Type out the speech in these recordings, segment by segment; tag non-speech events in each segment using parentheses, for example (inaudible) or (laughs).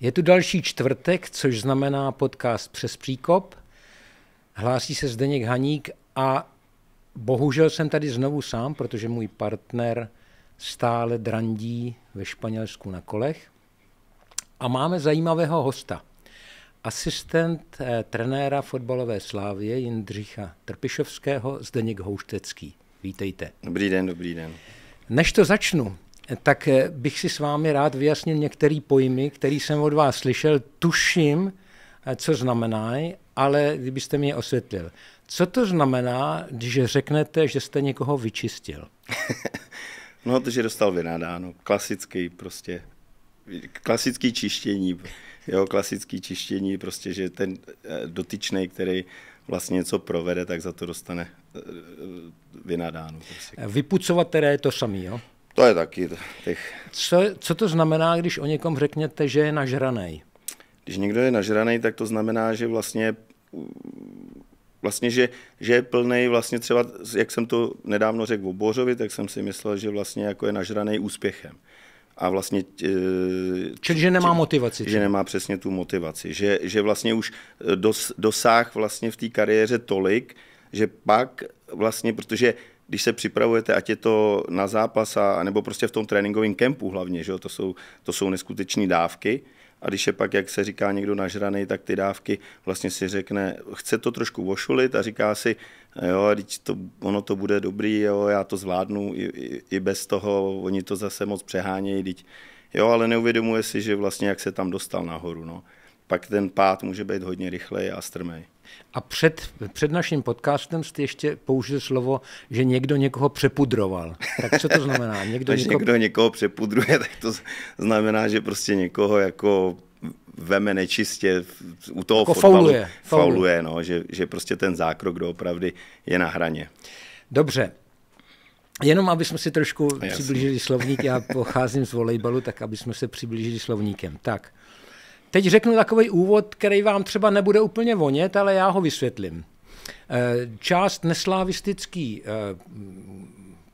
Je tu další čtvrtek, což znamená podcast Přes příkop. Hlásí se Zdeněk Haník a bohužel jsem tady znovu sám, protože můj partner stále drandí ve Španělsku na kolech. A máme zajímavého hosta. Asistent eh, trenéra fotbalové slávě Jindřicha Trpišovského Zdeněk Houštecký. Vítejte. Dobrý den, dobrý den. Než to začnu, tak eh, bych si s vámi rád vyjasnil některé pojmy, které jsem od vás slyšel. Tuším, eh, co znamenají, ale kdybyste mi je osvětlil. Co to znamená, když řeknete, že jste někoho vyčistil? (laughs) no, to, že dostal vynadáno. Klasický prostě. Klasický čištění. Jo, klasický čištění, prostě, že ten eh, dotyčný, který vlastně něco provede, tak za to dostane vynadáno. Prostě. Vypucovat teda je to samý, jo? To je taky těch... Co, co to znamená, když o někom řekněte, že je nažraný? Když někdo je nažraný, tak to znamená, že vlastně vlastně, že, že je plný vlastně třeba, jak jsem to nedávno řekl o Bořovi, tak jsem si myslel, že vlastně jako je nažraný úspěchem. A vlastně... E, čili, že nemá motivaci. Že nemá přesně tu motivaci. Že, že vlastně už e, dos, dosáh vlastně v té kariéře tolik, že pak vlastně, protože když se připravujete, ať je to na zápas, a, nebo prostě v tom tréninkovém kempu hlavně, že jo? To, jsou, to jsou neskutečné dávky. A když je pak, jak se říká někdo nažraný, tak ty dávky vlastně si řekne, chce to trošku vošulit a říká si, jo, teď to, ono to bude dobrý, jo, já to zvládnu i, i, i bez toho, oni to zase moc přehánějí, teď, jo, ale neuvědomuje si, že vlastně jak se tam dostal nahoru, no. Pak ten pád může být hodně rychlej a strmej. A před, před naším podcastem jste ještě použil slovo, že někdo někoho přepudroval. Tak co to znamená? (laughs) Někdo, Až někoho... někdo někoho přepudruje, (laughs) tak to znamená, že prostě někoho jako veme nečistě u toho jako fotbalu. Fauluje. fauluje. fauluje no, že, že prostě ten zákrok doopravdy je na hraně. Dobře, Jenom aby jsme si trošku Jasný. přiblížili slovník, já pocházím z volejbalu, tak aby jsme se přiblížili slovníkem. Tak, Teď řeknu takový úvod, který vám třeba nebude úplně vonět, ale já ho vysvětlím. Eh, část neslávistický eh,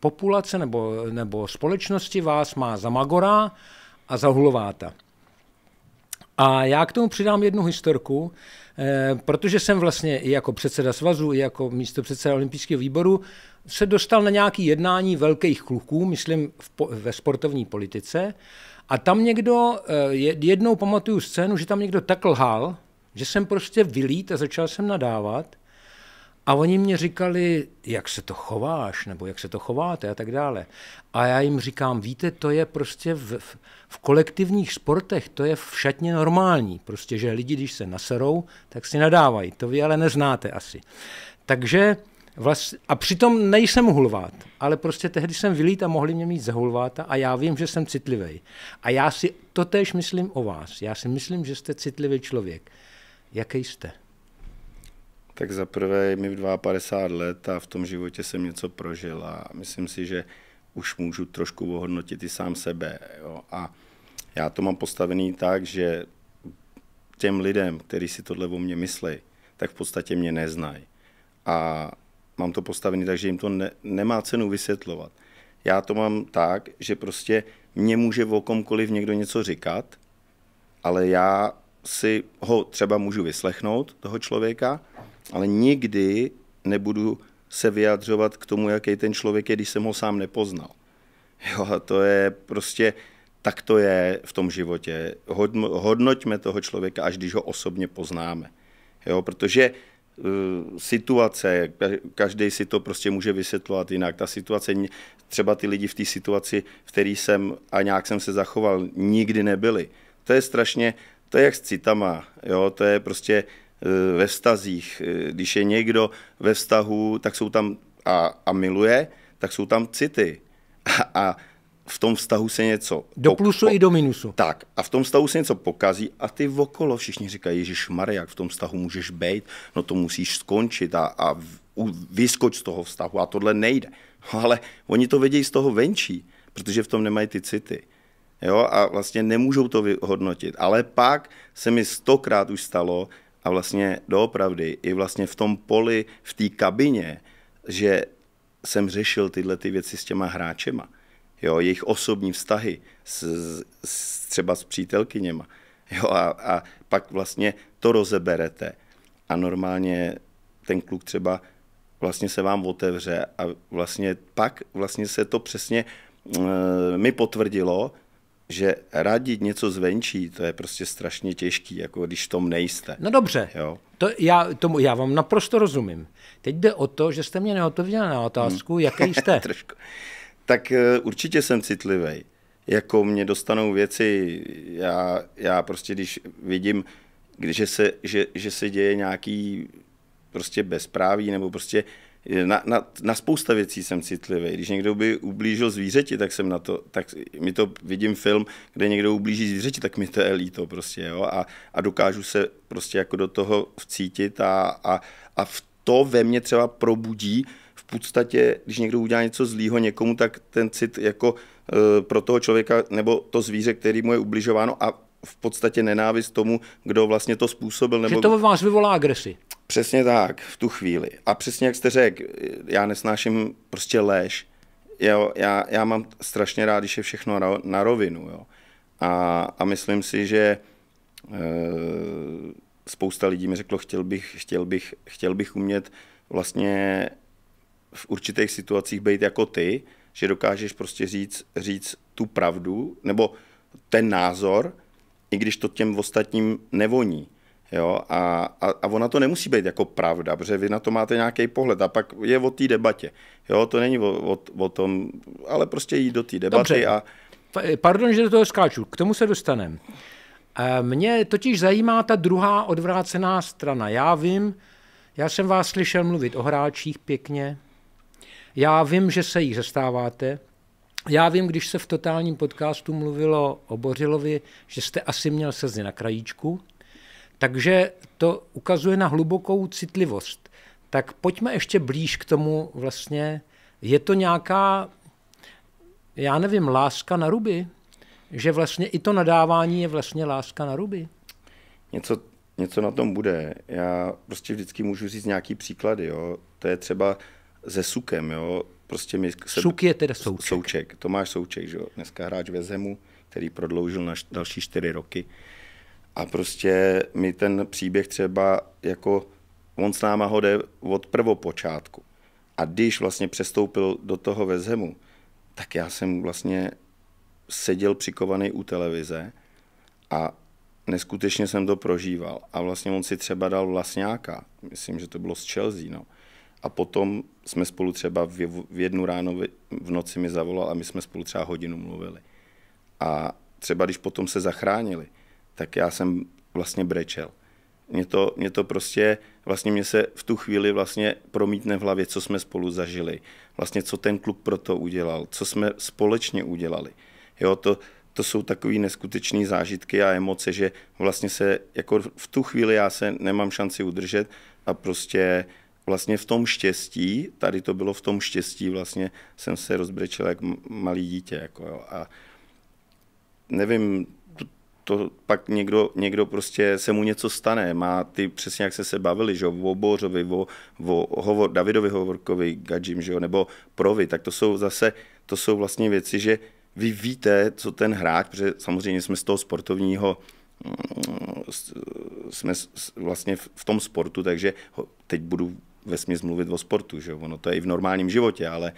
populace nebo, nebo společnosti vás má za Magora a za Hulováta. A já k tomu přidám jednu historku, eh, protože jsem vlastně i jako předseda svazu, i jako místo předseda olympijského výboru se dostal na nějaké jednání velkých kluků, myslím v, ve sportovní politice, a tam někdo, eh, jednou pamatuju scénu, že tam někdo tak lhal, že jsem prostě vylít a začal jsem nadávat. A oni mě říkali, jak se to chováš, nebo jak se to chováte a tak dále. A já jim říkám, víte, to je prostě v, v, kolektivních sportech, to je všatně normální. Prostě, že lidi, když se naserou, tak si nadávají. To vy ale neznáte asi. Takže Vlast... A přitom nejsem hulvát, ale prostě tehdy jsem vylít a mohli mě mít za hulváta a já vím, že jsem citlivý. A já si to tež myslím o vás. Já si myslím, že jste citlivý člověk. Jaký jste? Tak zaprvé je mi 52 let a v tom životě jsem něco prožil a myslím si, že už můžu trošku ohodnotit i sám sebe. Jo. A já to mám postavený tak, že těm lidem, kteří si tohle o mě myslí, tak v podstatě mě neznají. A mám to postavené, takže jim to ne, nemá cenu vysvětlovat. Já to mám tak, že prostě mě může o komkoliv někdo něco říkat, ale já si ho třeba můžu vyslechnout, toho člověka, ale nikdy nebudu se vyjadřovat k tomu, jaký ten člověk je, když jsem ho sám nepoznal. Jo, a to je prostě, tak to je v tom životě. Hodnoťme toho člověka, až když ho osobně poznáme. Jo, protože Eh, situace, každý si to prostě může vysvětlovat jinak. Ta situace, třeba ty lidi v té situaci, v které jsem a nějak jsem se zachoval, nikdy nebyli. To je strašně, to je jak s citama, jo? to je prostě eh, ve vztazích. Eh, když je někdo ve vztahu, tak jsou tam a, a miluje, tak jsou tam city. (laughs) A, a v tom vztahu se něco... Do plusu po, i do minusu. Tak, a v tom vztahu se něco pokazí a ty okolo všichni říkají, Ježíš Maria, jak v tom vztahu můžeš být, no to musíš skončit a, a vyskoč z toho vztahu a tohle nejde. (laughs) Ale oni to vědějí z toho venčí, protože v tom nemají ty city. Jo, a vlastně nemůžou to vyhodnotit. Ale pak se mi stokrát už stalo, a vlastně doopravdy, i vlastně v tom poli, v té kabině, že jsem řešil tyhle ty věci s těma hráčema jo, jejich osobní vztahy s, s, třeba s přítelkyněma. Jo, a, a pak vlastně to rozeberete a normálně ten kluk třeba vlastně se vám otevře a vlastně pak vlastně se to přesně e, mi potvrdilo, že radit něco zvenčí, to je prostě strašně těžký, jako když v tom nejste. No dobře, jo? To já, tomu, já vám naprosto rozumím. Teď jde o to, že jste mě neodpověděl na otázku, hmm. jaký (laughs) jste tak eh, určitě jsem citlivý. Jako mě dostanou věci, já, já prostě když vidím, že se, že, že se děje nějaký prostě bezpráví nebo prostě eh, na, na, na spousta věcí jsem citlivý. Když někdo by ublížil zvířeti, tak jsem na to, tak mi to vidím film, kde někdo ublíží zvířeti, tak mi to je líto prostě, jo, a, a dokážu se prostě jako do toho vcítit a, a, a v to ve mně třeba probudí podstatě, když někdo udělá něco zlýho někomu, tak ten cit jako e, pro toho člověka nebo to zvíře, který mu je ubližováno a v podstatě nenávist tomu, kdo vlastně to způsobil. Nebo... Že to ve vás vyvolá agresi. Přesně tak, v tu chvíli. A přesně jak jste řekl, eh, já nesnáším prostě léž. Jo, já, já mám strašně rád, když je všechno na rovinu. Jo. A, a myslím si, že e, spousta lidí mi řeklo, chtěl bych, chtěl bych, chtěl bych umět vlastně v určitých situacích být jako ty, že dokážeš prostě říct, říct tu pravdu nebo ten názor, i když to těm ostatním nevoní. Jo? A, a, a ona to nemusí být jako pravda, protože vy na to máte nějaký pohled a pak je o té debatě. Jo, to není o, o, o tom, ale prostě jít do té debaty. Dobře. A... Pardon, že do toho skáču, k tomu se dostaneme. Eh, mě totiž zajímá ta druhá odvrácená strana. Já vím, já jsem vás slyšel mluvit o hráčích pěkně, já vím, že se jich zastáváte. Já vím, když se v totálním podcastu mluvilo o Bořilovi, že jste asi měl slzy na krajíčku, takže to ukazuje na hlubokou citlivost. Tak pojďme ještě blíž k tomu vlastně, je to nějaká, já nevím, láska na ruby? Že vlastně i to nadávání je vlastně láska na ruby? Něco, něco na tom bude. Já prostě vždycky můžu říct nějaký příklady. Jo. To je třeba se Sukem, jo. Prostě mi se... Suk je teda Souček. Souček, Tomáš Souček, že jo. Dneska hráč ve Zemu, který prodloužil na další čtyři roky. A prostě mi ten příběh třeba jako, on s náma ho jde od prvopočátku. A když vlastně přestoupil do toho ve zemu. tak já jsem vlastně seděl přikovaný u televize a neskutečně jsem to prožíval. A vlastně on si třeba dal vlastňáka, myslím, že to bylo z Chelsea, no. A potom jsme spolu třeba v jednu ráno v noci mi zavolal a my jsme spolu třeba hodinu mluvili. A třeba když potom se zachránili, tak já jsem vlastně brečel. Mě to, mě to prostě, vlastně mě se v tu chvíli vlastně promítne v hlavě, co jsme spolu zažili. Vlastně co ten klub pro to udělal, co jsme společně udělali. Jo, to, to jsou takové neskutečné zážitky a emoce, že vlastně se, jako v tu chvíli já se nemám šanci udržet a prostě vlastně v tom štěstí, tady to bylo v tom štěstí, vlastně jsem se rozbrečel jak malý dítě. Jako, jo. A nevím, to, to pak někdo, někdo prostě se mu něco stane, má ty, přesně jak se se bavili, že jo, o Bořovi, o, o hovor, Davidovi Hovorkovi, Gadžim, že jo, nebo Provi, tak to jsou zase, to jsou vlastně věci, že vy víte, co ten hráč, protože samozřejmě jsme z toho sportovního mm, jsme vlastně v tom sportu, takže teď budu ve smyslu mluvit o sportu, že ono to je i v normálním životě, ale,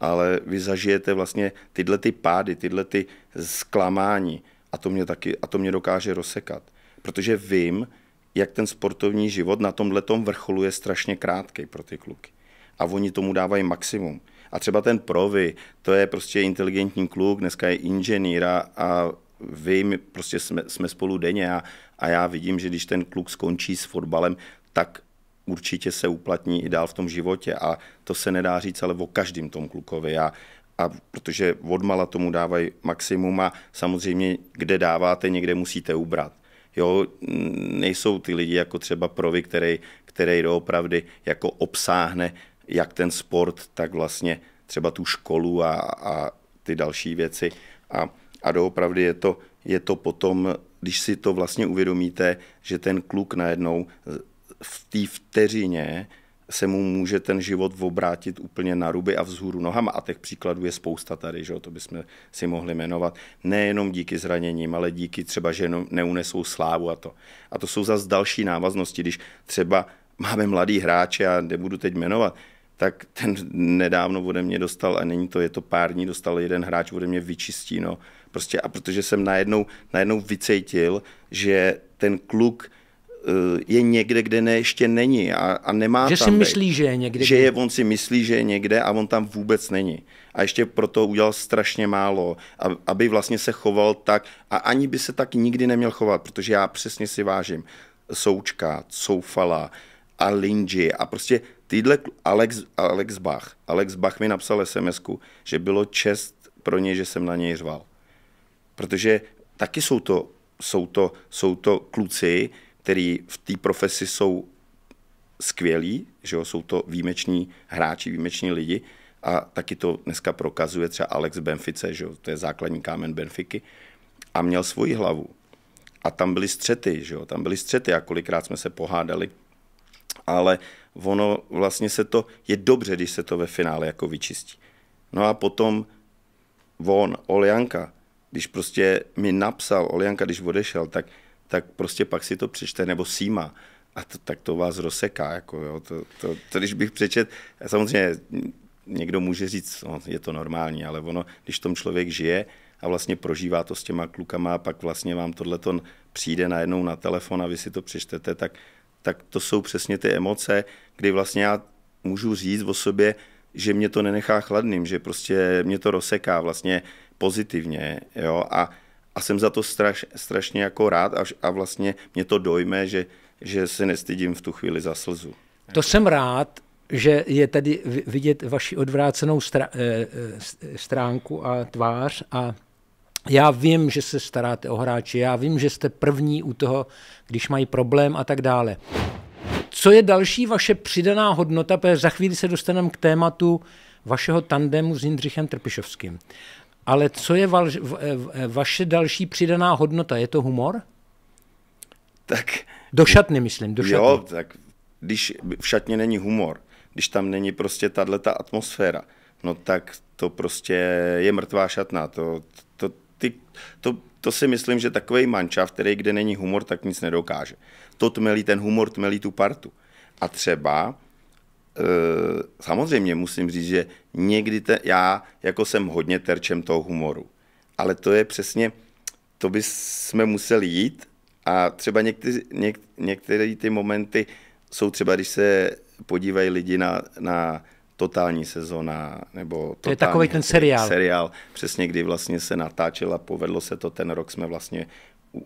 ale vy zažijete vlastně tyhle ty pády, tyhle ty zklamání a to mě, taky, a to mě dokáže rozsekat. Protože vím, jak ten sportovní život na tomhle vrcholu je strašně krátký pro ty kluky. A oni tomu dávají maximum. A třeba ten Provi, to je prostě inteligentní kluk, dneska je inženýra, a, vy, vím, prostě jsme, jsme spolu denně a, a já vidím, že když ten kluk skončí s fotbalem, tak určitě se uplatní i dál v tom životě a to se nedá říct ale o každém tom klukovi a, a protože odmala tomu dávají maximum a samozřejmě kde dáváte, někde musíte ubrat. Jo, nejsou ty lidi jako třeba Provi, který, který doopravdy jako obsáhne jak ten sport, tak vlastně třeba tu školu a, a ty další věci. A, a doopravdy je to, je to potom, když si to vlastně uvědomíte, že ten kluk najednou v té vteřině se mu může ten život obrátit úplně na ruby a vzhůru nohama. A těch příkladů je spousta tady, že jo? to bychom si mohli jmenovat. Nejenom díky zraněním, ale díky třeba, že neunesou slávu a to. A to jsou zase další návaznosti, když třeba máme mladý hráče, já nebudu teď jmenovat, tak ten nedávno ode mě dostal, a není to, je to pár dní, dostal jeden hráč ode mě vyčistí, no. Prostě a protože jsem najednou, najednou vycejtil, že ten kluk Eh, je někde, kde ne, ještě není a, a nemá že tam si myslí, že je někde. Že je, on si myslí, že je někde a on tam vůbec není. A ještě proto udělal strašně málo, aby vlastně se choval tak a ani by se tak nikdy neměl chovat, protože já přesně si vážím Součka, Soufala a Linji a prostě týdle Alex, Alex Bach. Alex Bach mi napsal sms že bylo čest pro něj, že jsem na něj řval. Protože taky jsou to, jsou to, jsou to kluci, který v té profesi jsou skvělí, že jo, jsou to výjimeční hráči, výjimeční lidi a taky to dneska prokazuje třeba Alex Benfice, že jo, to je základní kámen Benfiky a měl svoji hlavu. A tam byly střety, že jo, tam byly střety a kolikrát jsme se pohádali. Ale ono vlastně se to, je dobře, když se to ve finále jako vyčistí. No a potom on, Olianka, když prostě mi napsal Olianka, když odešel, tak tak prostě pak si to přečte, nebo síma. A to, tak to vás rozseká. Jako, jo. To, to, to, když bych přečet, samozřejmě někdo může říct, no, je to normální, ale ono, když tom člověk žije a vlastně prožívá to s těma klukama a pak vlastně vám tohleto přijde najednou na telefon a vy si to přečtete, tak, tak to jsou přesně ty emoce, kdy vlastně já můžu říct o sobě, že mě to nenechá chladným, že prostě mě to rozseká vlastně pozitivně, jo, a a jsem za to straš, strašně jako rád a, a vlastně mě to dojme, že, že se nestydím v tu chvíli za slzu. To jsem rád, že je tady vidět vaši odvrácenou str- eh, eh, stránku a tvář a já vím, že se staráte o hráče, já vím, že jste první u toho, když mají problém a tak dále. Co je další vaše přidaná hodnota, protože za chvíli se dostaneme k tématu vašeho tandemu s Jindřichem Trpišovským. Ale co je va, vaše další přidaná hodnota? Je to humor? Tak... Do šatny, myslím, do šatny. Jo, tak když v šatně není humor, když tam není prostě tato ta atmosféra, no tak to prostě je mrtvá šatna. To, to, ty, to, to si myslím, že takový v který kde není humor, tak nic nedokáže. To tmelí ten humor, tmelí tu partu. A třeba Eh, samozřejmě musím říct, že někdy te, já jako jsem hodně terčem toho humoru, ale to je přesně, to by jsme museli jít a třeba někteří, něk, některé ty momenty jsou třeba, když se podívají lidi na, na totální sezona, nebo totální, to je takový ten seriál. seriál, přesně kdy vlastně se a povedlo se to, ten rok jsme vlastně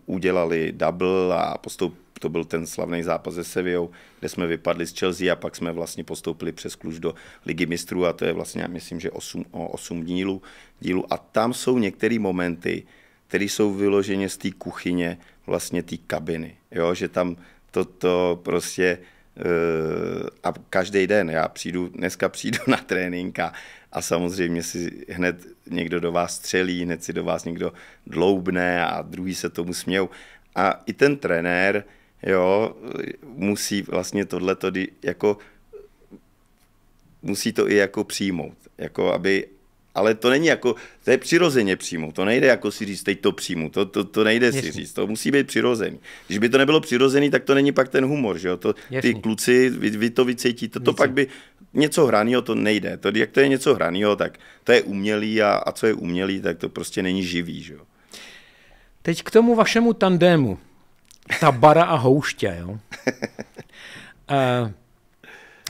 udělali double a postup, to byl ten slavný zápas se Sevillou, kde jsme vypadli z Chelsea a pak jsme vlastně postoupili přes Kluž do Ligy mistrů a to je vlastně, já myslím, že 8, 8 dílů, dílů. A tam jsou některé momenty, které jsou vyloženě z té kuchyně, vlastně té kabiny. Jo? Že tam toto prostě eh, a každý den, já přijdu, dneska přijdu (laughs) na trénink a, a samozřejmě si hned někdo do vás střelí, hned si do vás někdo dloubne a druhý se tomu smějou. A i ten trenér, jo, musí vlastně tady jako musí to i jako přijmout, jako aby, ale to není jako, to je přirozeně přijmout, to nejde jako si říct, teď to přijmu, to, to, to nejde Ještě. si říct, to musí být přirozený. Když by to nebylo přirozený, tak to není pak ten humor, že jo, to, ty kluci, vy, vy to vycítíte, to, to pak by, něco hraného to nejde, to, jak to je něco hraného, tak to je umělý a, a co je umělý, tak to prostě není živý, že jo. Teď k tomu vašemu tandému. Tabara a houště, jo. Uh, (laughs) eh,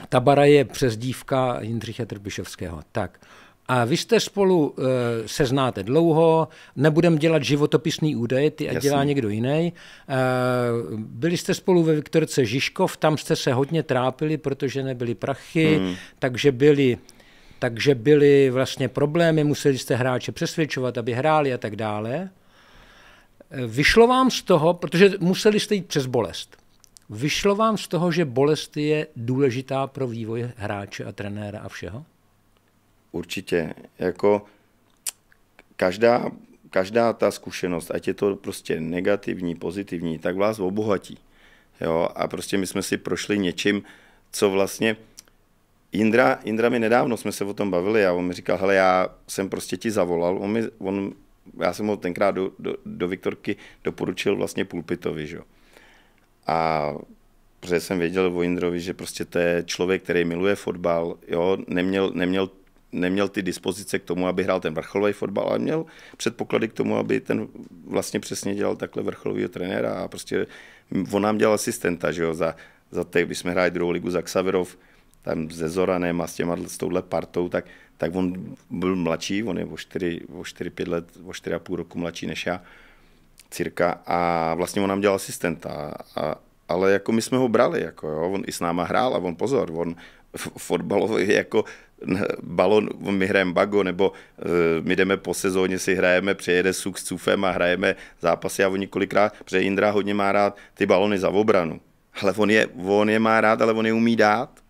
Tabara je přezdívka Jindřicha Trbišovského. Tak. A vy jste spolu e, se znáte dlouho, nebudem dělat životopisný údaje, ty a dělá někdo jiný. E, eh, byli jste spolu ve Viktorce Žižkov, tam jste se hodně trápili, protože nebyly prachy, hmm. takže byly takže byly vlastně problémy, museli jste hráče přesvědčovat, aby hráli a tak dále. Vyšlo vám z toho, protože museli jste jít přes bolest, vyšlo vám z toho, že bolest je důležitá pro vývoj hráče a trenéra a všeho? Určitě. Jako každá, každá ta zkušenost, ať je to prostě negativní, pozitivní, tak vás obohatí. Jo? A prostě my jsme si prošli něčím, co vlastně... Jindra, Jindra mi nedávno jsme se o tom bavili a on mi říkal, hele, já jsem prostě ti zavolal, on mi, on já jsem ho tenkrát do, do, do Viktorky doporučil vlastně Pulpitovi, že jo. A protože jsem věděl o Jindrovi, že prostě to je člověk, který miluje fotbal, jo, neměl, neměl, neměl ty dispozice k tomu, aby hrál ten vrcholový fotbal, ale měl předpoklady k tomu, aby ten vlastně přesně dělal takhle vrcholového trenéra a prostě on nám dělal asistenta, že jo, za, za té, když jsme hráli druhou ligu za Xaverov, tam se Zoranem a s, těma, s touhle partou, tak tak on byl mladší, on je o 4, o 4 5 let, o 4,5 roku mladší než já, cirka, a vlastně on nám dělal asistenta, a, ale jako my jsme ho brali, jako jo, on i s náma hrál a on pozor, on fotbalový jako balon, my hrajeme bago, nebo uh, my jdeme po sezóně, si hrajeme, přejede suk s cufem a hrajeme zápasy a oni kolikrát, protože Jindra hodně má rád ty balony za obranu. Ale on je, on je má rád, ale on je umí dát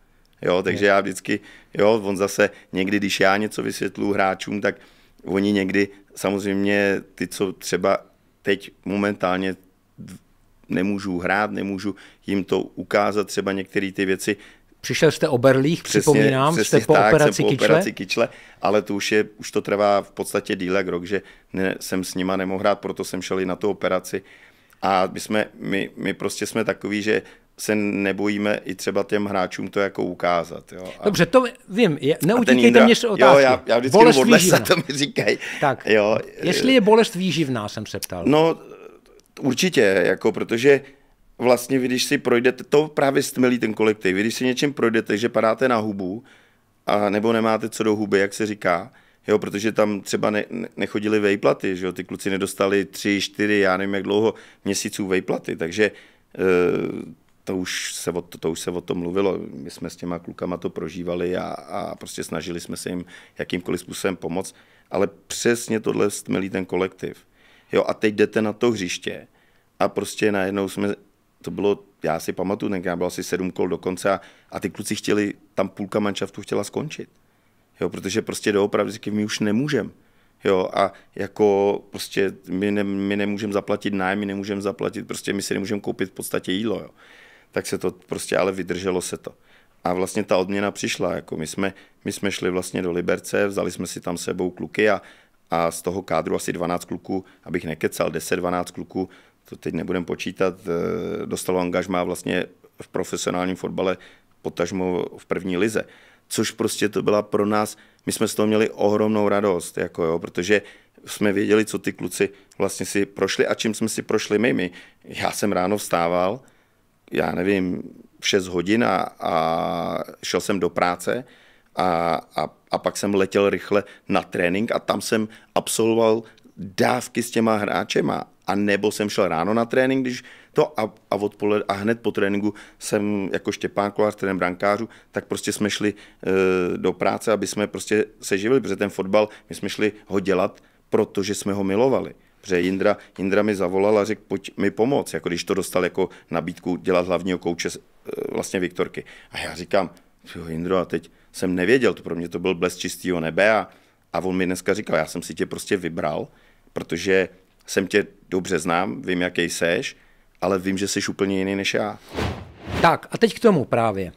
Jo, takže já vždycky, jo, on zase někdy, když já něco vysvětluji hráčům, tak oni někdy, samozřejmě ty, co třeba teď momentálně nemůžu hrát, nemůžu jim to ukázat, třeba některé ty věci, Přišel jste o Berlích, přesně, připomínám, přesně jste po tak, operaci, jsem po kyčle. operaci kyčle, ale to už, je, už to trvá v podstatě díle rok, že ne, jsem s nima nemohl hrát, proto jsem šel i na tu operaci. A my, jsme, my, my prostě jsme takový, že se nebojíme i třeba těm hráčům to jako ukázat. Jo. A, Dobře, to vím, je, neutíkejte mě z otázky. Jo, já, já vždycky bolest jdu lesa, to mi říkají. Tak, jo, jestli eh, je bolest výživná, jsem se ptal. No, určitě, jako, protože vlastně vy, když si projdete, to právě stmelí ten kolektiv, vy, když si něčím projdete, že padáte na hubu, a nebo nemáte co do huby, jak se říká, jo, protože tam třeba ne, nechodili vejplaty, že jo, ty kluci nedostali tři, čtyři, já nevím jak dlouho, měsíců vejplaty, takže eh, to už, se o to, to už se o tom mluvilo, my jsme s těma klukama to prožívali a, a prostě snažili jsme se jim jakýmkoliv způsobem pomoct, ale přesně tohle stmelí ten kolektiv. Jo, a teď jdete na to hřiště a prostě najednou jsme, to bylo, já si pamatuju, ten bylo asi sedm kol dokonce a, a ty kluci chtěli, tam půlka manšaftu chtěla skončit. Jo, protože prostě doopravdy říkají, my už nemůžeme. Jo, a jako prostě my, ne, my nemůžeme zaplatit nájem, my nemůžeme zaplatit, prostě my si nemůžeme koupit v podstatě jídlo. Jo tak se to prostě, ale vydrželo se to. A vlastně ta odměna přišla, jako my jsme, my jsme šli vlastně do Liberce, vzali jsme si tam sebou kluky a, a z toho kádru asi 12 kluků, abych nekecal, 10-12 kluků, to teď nebudem počítat, eh, dostalo angažmá vlastně v profesionálním fotbale, potažmo v první lize. Což prostě to byla pro nás, my jsme z toho měli ohromnou radost, jako jo, protože jsme věděli, co ty kluci vlastně si prošli a čím jsme si prošli my. my. Já jsem ráno vstával, já nevím, v 6 hodin a, a šel jsem do práce a, a, a pak jsem letěl rychle na trénink a tam jsem absolvoval dávky s těma hráčema a nebo jsem šel ráno na trénink, když to a, a, odpole, a hned po tréninku jsem jako Štěpán Kolář, trenér brankářů, tak prostě jsme šli e, do práce, aby jsme prostě se živili, protože ten fotbal, my jsme šli ho dělat, protože jsme ho milovali. Protože Jindra, Jindra mi zavolal a řekl, pojď mi pomoc, jako když to dostal jako nabídku dělat hlavního kouče eh, vlastně Viktorky. A já říkám, jo Jindro, a teď jsem nevěděl, to pro mě to byl blesk čistého nebe a, a on mi dneska říkal, já jsem si tě prostě vybral, protože jsem tě dobře znám, vím, jaký seš, ale vím, že jsi úplně jiný než já. Tak a teď k tomu právě.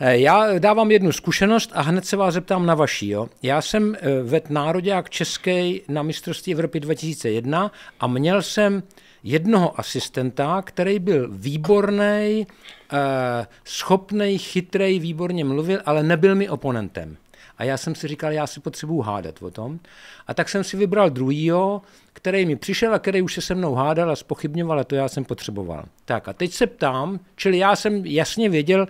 Eh, já dávám jednu zkušenost a hned se vás zeptám na vaší. Jo? Já jsem eh, ved nároďák český na mistrovství Evropy 2001 a měl jsem jednoho asistenta, který byl výborný, eh, schopný, chytrý, výborně mluvil, ale nebyl mi oponentem. A já jsem si říkal, já si potřebuju hádat o tom. A tak jsem si vybral druhýho, který mi přišel a který už se se mnou hádal a spochybňoval, a to já jsem potřeboval. Tak a teď se ptám, čili já jsem jasně věděl,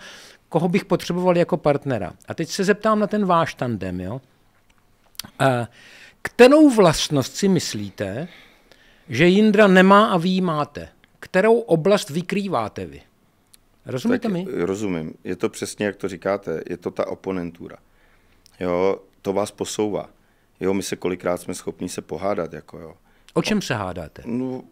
koho bych potřeboval jako partnera. A teď se zeptám na ten váš tandem. Jo? Kterou vlastnost si myslíte, že Jindra nemá a vy máte? Kterou oblast vykrýváte vy? Rozumíte tak, mi? Rozumím. Je to přesně, jak to říkáte. Je to ta oponentura. Jo, to vás posouvá. Jo, my se kolikrát jsme schopni se pohádat, jako jo. O čem se hádáte? No,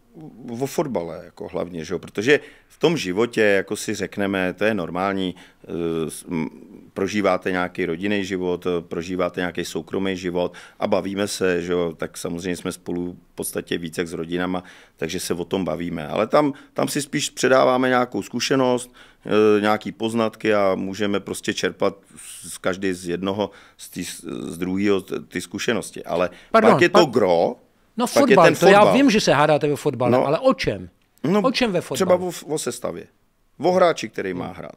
o fotbale jako hlavně, že jo? protože v tom životě, jako si řekneme, to je normální, eh, prožíváte nějaký rodinný život, eh, prožíváte nějaký soukromý život a bavíme se, že jo? tak samozřejmě jsme spolu v podstatě více s rodinama, takže se o tom bavíme. Ale tam, tam si spíš předáváme nějakou zkušenost, eh, nějaký poznatky a můžeme prostě čerpat z každý z jednoho, z, tý, z druhého ty zkušenosti. Ale Pardon, pak je to pa... gro, No fotbal, je ten to já vím, že se hádáte ve fotbale, no, ale o čem? No, o čem ve fotbale? Třeba o, o sestavě. O hráči, který má hrát.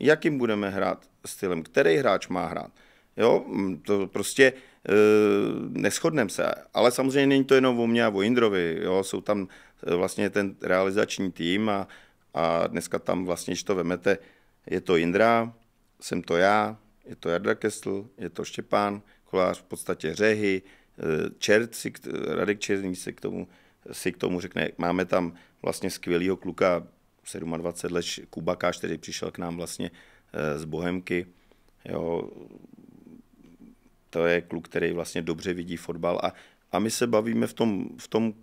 Jakým budeme hrát stylem? Který hráč má hrát? Jo, mm, to prostě e, neschodneme se. Ale samozřejmě není to jenom o mě a o Indrovi. Jo, jsou tam e, vlastně ten realizační tým a, a dneska tam vlastně, když to vemete, je to Indra, jsem to já, je to Jarda Kestl, je to Štěpán Kolář, v podstatě Řehy, Čert si, Radek Černý si k, tomu, si k tomu řekne, máme tam vlastně skvělého kluka, 27 let, Kuba který přišel k nám vlastně eh, z Bohemky. Jo, to je kluk, který vlastně dobře vidí fotbal a, a my se bavíme v tom, v tom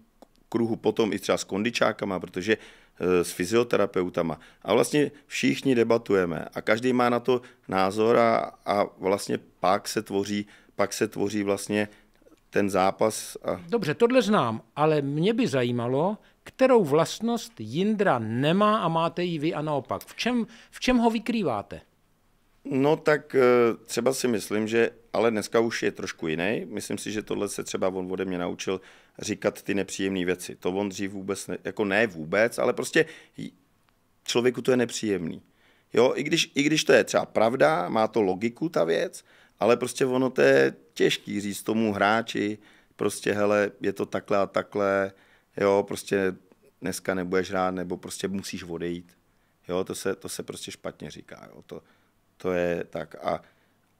kruhu potom i třeba s kondičákama, protože eh, s fyzioterapeutama. A vlastně všichni debatujeme a každý má na to názor a, a vlastně pak se tvoří, pak se tvoří vlastně ten zápas. A... Dobře, tohle znám, ale mě by zajímalo, kterou vlastnost Jindra nemá a máte ji vy a naopak. V čem, v čem ho vykrýváte? No tak eh, třeba si myslím, že ale dneska už je trošku jiný. Myslím si, že tohle se třeba on ode mě naučil říkat ty nepříjemné věci. To on dřív vůbec, ne, jako ne vůbec, ale prostě člověku to je nepříjemný. Jo, i když, i když to je třeba pravda, má to logiku ta věc, ale prostě ono to je těžký říct tomu hráči, prostě hele, je to takhle a takhle, jo, prostě dneska nebudeš hrát, nebo prostě musíš odejít. Jo, to se, to se prostě špatně říká, jo, to, to je tak. A,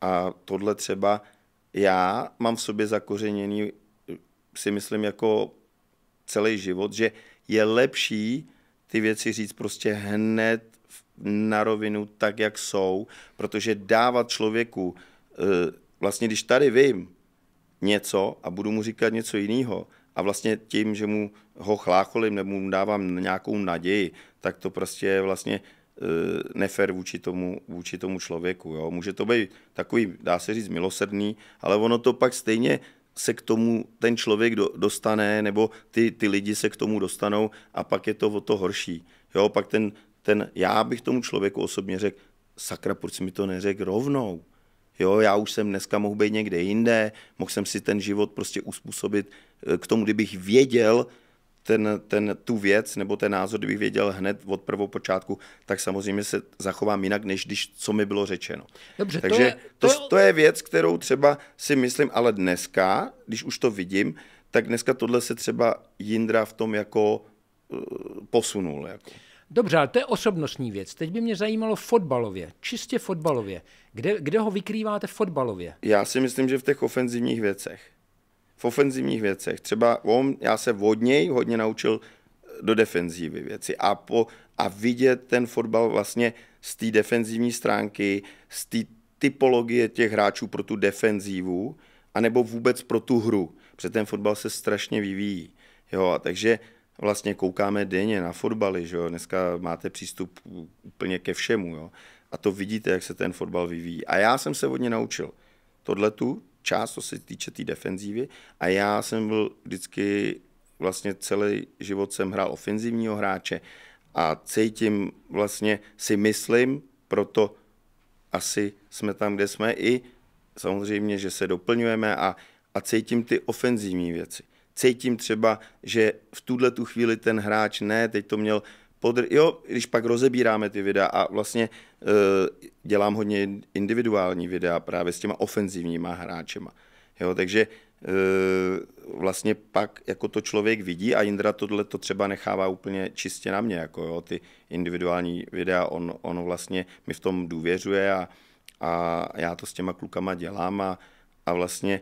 a tohle třeba já mám v sobě zakořeněný, si myslím, jako celý život, že je lepší ty věci říct prostě hned na rovinu tak, jak jsou, protože dávat člověku Eh, vlastně když tady vím něco a budu mu říkat něco jiného a vlastně tím, že mu ho chlácholím nebo mu dávám nějakou naději, tak to prostě je vlastně eh, nefer vůči tomu, vůči tomu člověku. Jo? Může to být takový, dá se říct, milosrdný, ale ono to pak stejně se k tomu ten člověk do, dostane, nebo ty, ty lidi se k tomu dostanou a pak je to o to horší. Jo, pak ten, ten, já bych tomu člověku osobně řekl, sakra, proč mi to neřekl rovnou? Jo, já už jsem dneska mohl být někde jinde, mohl jsem si ten život prostě uspůsobit eh, k tomu, kdybych věděl ten, ten, tu věc nebo ten názor, kdybych věděl hned od prvopočátku, tak samozřejmě se zachovám jinak, než když co mi bylo řečeno. Dobře, Takže to je, to, je... to je věc, kterou třeba si myslím, ale dneska, když už to vidím, tak dneska tohle se třeba Jindra v tom jako uh, posunul. Jako. Dobře, ale to je osobnostní věc. Teď by mě zajímalo fotbalově, čistě fotbalově. Kde, kde ho vykrýváte fotbalově? Já si myslím, že v těch ofenzivních věcech. V ofenzivních věcech. Třeba on, já se od něj hodně naučil eh, do defenzívy věci a, po, a vidět ten fotbal vlastně z té defenzivní stránky, z té typologie těch hráčů pro tu defenzívu, anebo vůbec pro tu hru. Protože ten fotbal se strašně vyvíjí. Jo, a takže vlastně koukáme denně na fotbaly, že jo? dneska máte přístup úplně ke všemu. Jo? A to vidíte, jak se ten fotbal vyvíjí. A já jsem se hodně naučil tohle tu část, co se týče té tý defenzívy. A já jsem byl vždycky, vlastně celý život jsem hrál ofenzivního hráče a cítím, vlastně si myslím, proto asi jsme tam, kde jsme i samozřejmě, že se doplňujeme a, a cítím ty ofenzivní věci cítím třeba, že v tuhle tu chvíli ten hráč ne, teď to měl podr... Jo, když pak rozebíráme ty videa a vlastně e, dělám hodně individuální videa právě s těma ofenzivníma hráčema. Jo, takže e, vlastně pak jako to člověk vidí a Jindra tohle to třeba nechává úplně čistě na mě, jako jo, ty individuální videa, on, on vlastně mi v tom důvěřuje a, a já to s těma klukama dělám a, a vlastně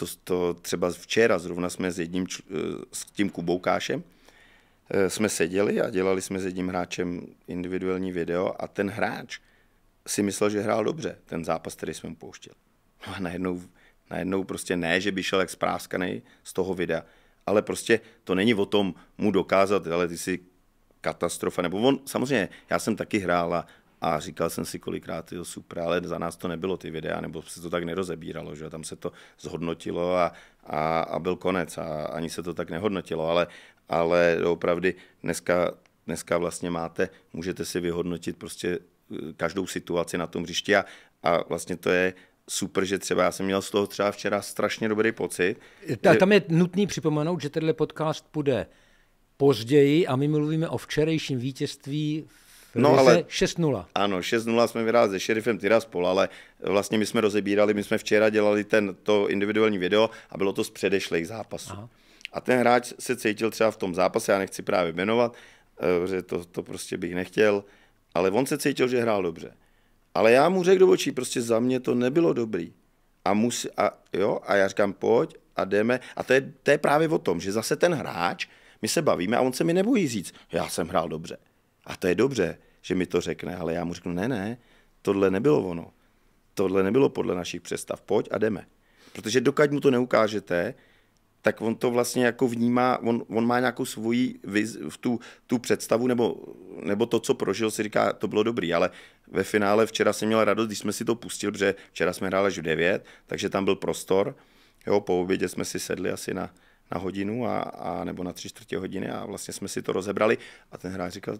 to, to třeba včera zrovna jsme s jedním, eh, s tím Kuboukášem, eh, jsme seděli a dělali jsme s jedním hráčem individuální video a ten hráč si myslel, že hrál dobře ten zápas, který jsme mu pouštěl. No a najednou, najednou prostě ne, že by šel jak spráskanej z toho videa, ale prostě to není o tom mu dokázat, ale ty si katastrofa, nebo on, samozřejmě, já jsem taky hrál a a říkal jsem si kolikrát, jo, super, ale za nás to nebylo ty videa, nebo se to tak nerozebíralo, že tam se to zhodnotilo a, a, a byl konec a ani se to tak nehodnotilo, ale, ale opravdu dneska, dneska vlastně máte, můžete si vyhodnotit prostě eh, každou situaci na tom hřišti a, a vlastně to je super, že třeba já jsem měl z toho třeba včera strašně dobrý pocit. A tam je nutný připomenout, že tenhle podcast bude později a my mluvíme o včerejším vítězství v No, ale 6-0. Ano, 6-0 jsme vyhráli se šerifem Tiraspol, ale vlastně my jsme rozebírali, my jsme včera dělali ten, to individuální video a bylo to z předešlých zápasů. Aha. A ten hráč se cítil třeba v tom zápase, já nechci právě jmenovat, eh, že to, to prostě bych nechtěl, ale on se cítil, že hrál dobře. Ale já mu řekl do očí, prostě za mě to nebylo dobrý. A, musí, a, jo, a já říkám, pojď a jdeme. A to je, to je právě o tom, že zase ten hráč, my se bavíme a on se mi nebojí říct, já jsem hrál dobře. A to je dobře, že mi to řekne, ale já mu řeknu, ne, ne, tohle nebylo ono. Tohle nebylo podle našich představ, pojď a jdeme. Protože dokud mu to neukážete, tak on to vlastně jako vnímá, on, on má nějakou svoji viz, v tu, tu představu nebo, nebo to, co prožil, si říká, to bylo dobrý, ale ve finále včera jsem měl radost, když jsme si to pustili, protože včera jsme hráli až v 9, takže tam byl prostor, jo, po obědě jsme si sedli asi na, na hodinu a, a nebo na tři čtvrtě hodiny a vlastně jsme si to rozebrali a ten hráč říkal,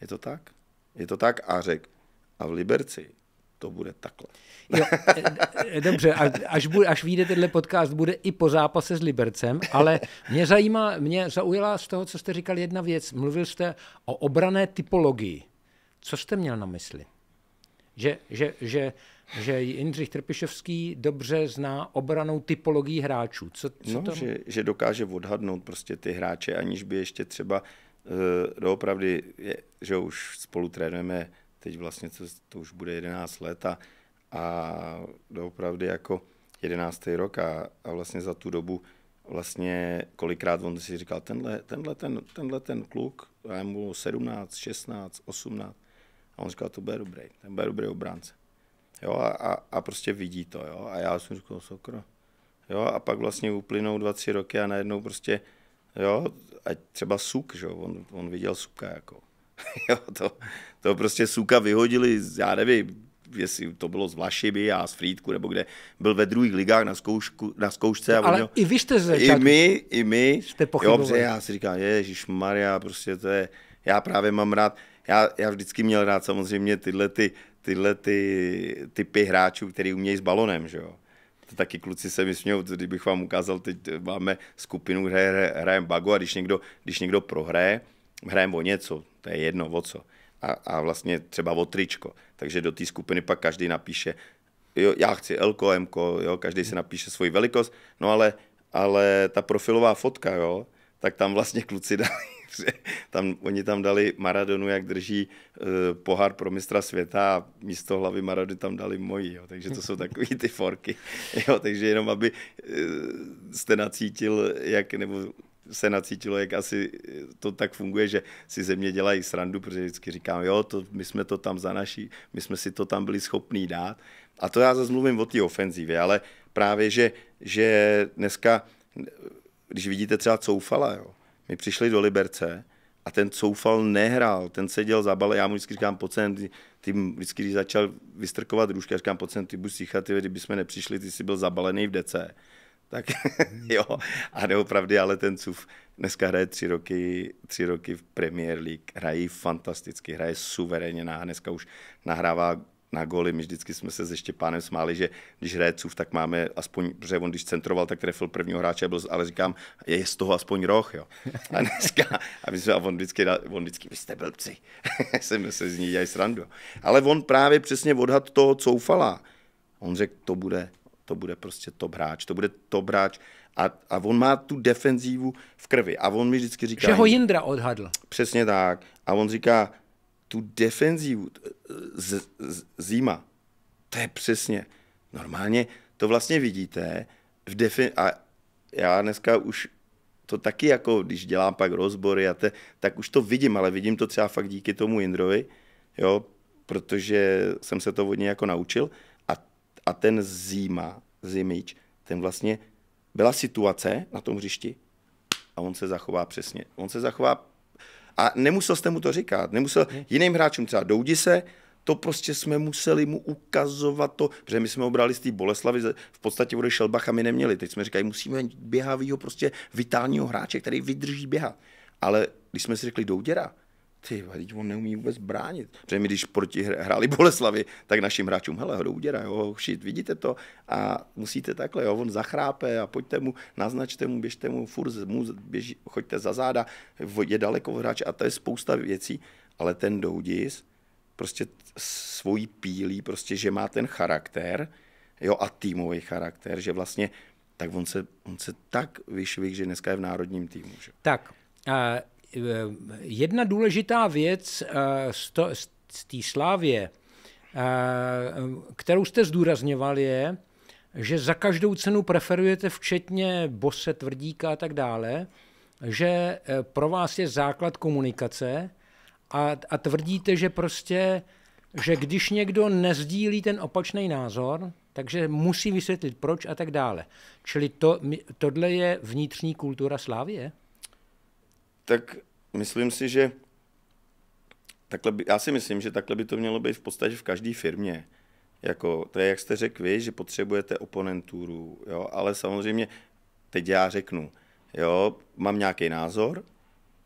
je to tak? Je to tak? A řekl, a v Liberci to bude takhle. Jo, e, e, dobře, až, bude, až vyjde tenhle podcast, bude i po zápase s Libercem, ale mě zajímá, mě zaujala z toho, co jste říkal, jedna věc. Mluvil jste o obrané typologii. Co jste měl na mysli? Že, že, že, že Jindřich Trpišovský dobře zná obranou typologii hráčů. Co, co no, to... že, že dokáže odhadnout prostě ty hráče, aniž by ještě třeba Eh, doopravdy, je, že už spolu trénujeme, teď vlastně to, to už bude 11 let a, a doopravdy jako 11. rok a, a vlastně za tu dobu vlastně kolikrát on si říkal, tenhle, tenhle, ten, tenhle ten kluk, já mu 17, 16, 18 a on říkal, to bude dobrý, ten bude dobrý obránce. Jo, a, a, a prostě vidí to, jo, a já jsem říkal, sokro. Jo, a pak vlastně uplynou dva, tři roky a najednou prostě Jo, ať třeba Suk, že? On, on viděl Suka jako. (laughs) jo, to, to prostě Suka vyhodili, já nevím, jestli to bylo z Vlašiby a z Frýdku, nebo kde byl ve druhých ligách na, zkoušku, na zkoušce. A no, Ale měl, i vy jste ze I my, i my. Jste pochybovali. Jo, já si říkám, Ježíš Maria, prostě to je, já právě mám rád, já, já vždycky měl rád samozřejmě tyhle ty, tyhle ty typy hráčů, který umějí s balonem, že jo to taky kluci se mi smějou, kdybych vám ukázal, teď máme skupinu, kde hrajeme bagu a když někdo, když někdo prohraje, hrajeme o něco, to je jedno, o co. A, a vlastně třeba o tričko. Takže do té skupiny pak každý napíše, jo, já chci L, M, jo, každý si napíše svoji velikost, no ale, ale ta profilová fotka, jo, tak tam vlastně kluci dali tam, oni tam dali Maradonu, jak drží eh, pohár pro mistra světa a místo hlavy Maradony tam dali moji, jo, takže to jsou takové ty forky. (laughs) Jo, takže jenom, aby uh, jste nacítil, jak, nebo se nacítilo, jak asi eh, to tak funguje, že si země dělají srandu, protože vždycky říkám, jo, to, my jsme to tam za naší, my jsme si to tam byli schopní dát. A to já zase mluvím o té ofenzivě, ale právě, že, že dneska, když vidíte třeba Coufala, jo, my přišli do Liberce a ten coufal nehrál, ten seděl za bale, já mu vždycky říkám, pojď sem, ty vždycky, když začal vystrkovat růžka, říkám, pojď sem, ty buď stíchat, ty, kdyby jsme nepřišli, ty jsi byl zabalený v DC. (laughs) Tak hmm. jo, a neopravdy, ale ten Cuf dneska hraje tři roky, tři roky v Premier League, hrají fantasticky, hraje suverénně, dneska už nahrává na goly. My vždycky jsme se se Štěpánem smáli, že když hraje cův, tak máme aspoň, že on když centroval, tak trefil prvního hráče, byl, ale říkám, je z toho aspoň roh, jo. A dneska, a my jsme, a on vždycky, on vždycky, vy jste blbci. (laughs) jsem se z ní dělali srandu. Ale on právě přesně odhad toho coufala. On řekl, to bude, to bude prostě top hráč, to bude top hráč. A, a on má tu defenzívu v krvi. A on mi vždycky říká... Že ho Jindra odhadl. Přesně tak. A on říká, tu defenzivu eh, z, z, zima, to je přesně, normálně to vlastně vidíte, v defin- a já dneska už to taky jako, když dělám pak rozbory a te, tak už to vidím, ale vidím to třeba fakt díky tomu Jindrovi, jo, protože jsem se to od něj jako naučil a, a ten Zima, Zimič, ten vlastně byla situace na tom hřišti a on se zachová přesně. On se zachová a nemusel jste mu to říkat, nemusel mhm. jiným hráčům třeba doudi se, to prostě jsme museli mu ukazovat to, protože my jsme ho brali z té Boleslavy, v podstatě odešel Bach a my neměli. Teď jsme říkali, musíme běhavýho prostě vitálního hráče, který vydrží běhat. Ale když jsme si řekli douděra, ty teď on neumí vůbec bránit. Protože my, když proti hráli Boleslavi, tak našim hráčům, hele, ho do jo, šit, vidíte to a musíte takhle, jo, on zachrápe a pojďte mu, naznačte mu, běžte mu, furt mu, běží, choďte za záda, je daleko hráč a to je spousta věcí, ale ten doudis prostě svojí pílí, prostě, že má ten charakter, jo, a týmový charakter, že vlastně tak on se, on se tak vyšvih, že dneska je v národním týmu. Že? Tak, eh, jedna důležitá věc eh, z, to, z té slávě, eh, kterou jste zdůrazňoval, je, že za každou cenu preferujete včetně bose, tvrdíka a tak dále, že eh, pro vás je základ komunikace a, a tvrdíte, že prostě, že když někdo nezdílí ten opačný názor, takže musí vysvětlit proč a tak dále. Čili to, tohle je vnitřní kultura slávě tak myslím si, že takhle by, já si myslím, že takhle by to mělo být v podstatě v každé firmě. Jako, to je, jak jste řekl vy, že potřebujete oponenturu, jo, ale samozřejmě teď já řeknu, jo, mám nějaký názor,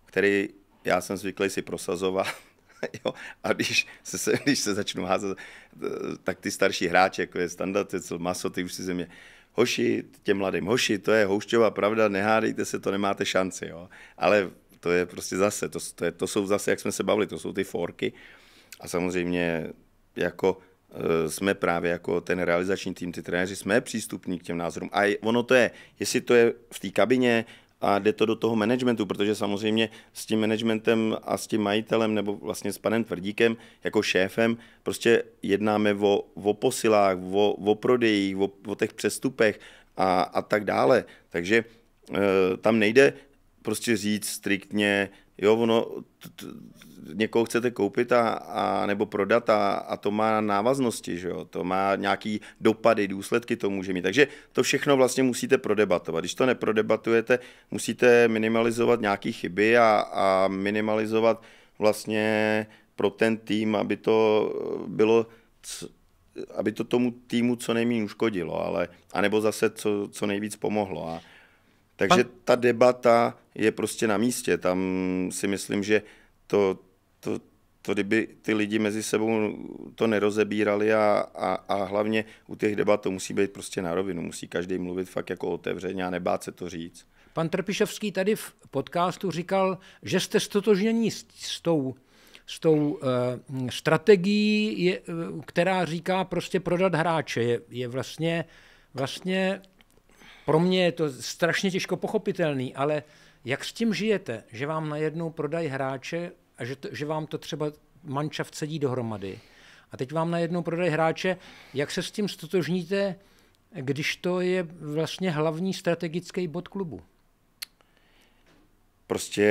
který já jsem zvyklý si prosazovat, (laughs) jo, a když se, se, když se začnu házet, tak ty starší hráči, jako je standard, je co maso, ty už si země, hoši, těm mladým, hoši, to je houšťová pravda, nehádejte se, to nemáte šanci, jo. Ale to je prostě zase, to, to, je, to jsou zase, jak jsme se bavili, to jsou ty forky a samozřejmě jako eh, jsme právě jako ten realizační tým, ty trenéři, jsme přístupní k těm názorům. A ono to je, jestli to je v té kabině, a jde to do toho managementu, protože samozřejmě s tím managementem a s tím majitelem nebo vlastně s panem Tvrdíkem jako šéfem prostě jednáme o, o posilách, o, o prodejích, o, o těch přestupech a, a tak dále. Takže e, tam nejde prostě říct striktně, jo, ono, t, t, někoho chcete koupit a, a nebo prodat a, a to má návaznosti, že jo, to má nějaký dopady, důsledky to může mít. Takže to všechno vlastně musíte prodebatovat. Když to neprodebatujete, musíte minimalizovat nějaké chyby a, a minimalizovat vlastně pro ten tým, aby to eh, bylo aby to tomu týmu co nejméně uškodilo, ale, anebo zase co, co nejvíc pomohlo. A, takže Pan... ta debata je prostě na místě. Tam si myslím, že to, to, to kdyby ty lidi mezi sebou to nerozebírali a, a, a hlavně u těch debat to musí být prostě na rovinu. Musí každý mluvit fakt jako otevřeně a nebát se to říct. Pan Trpišovský tady v podcastu říkal, že jste stotožnění s, s tou s tou uh, strategií, je, eh, která říká prostě prodat hráče, je, je vlastně, vlastně pro mě je to strašně těžko pochopitelný, ale jak s tím žijete, že vám najednou prodají hráče a že, to, že vám to třeba Manča sedí dohromady a teď vám najednou prodají hráče, jak se s tím stotožníte, když to je vlastně hlavní strategický bod klubu? Prostě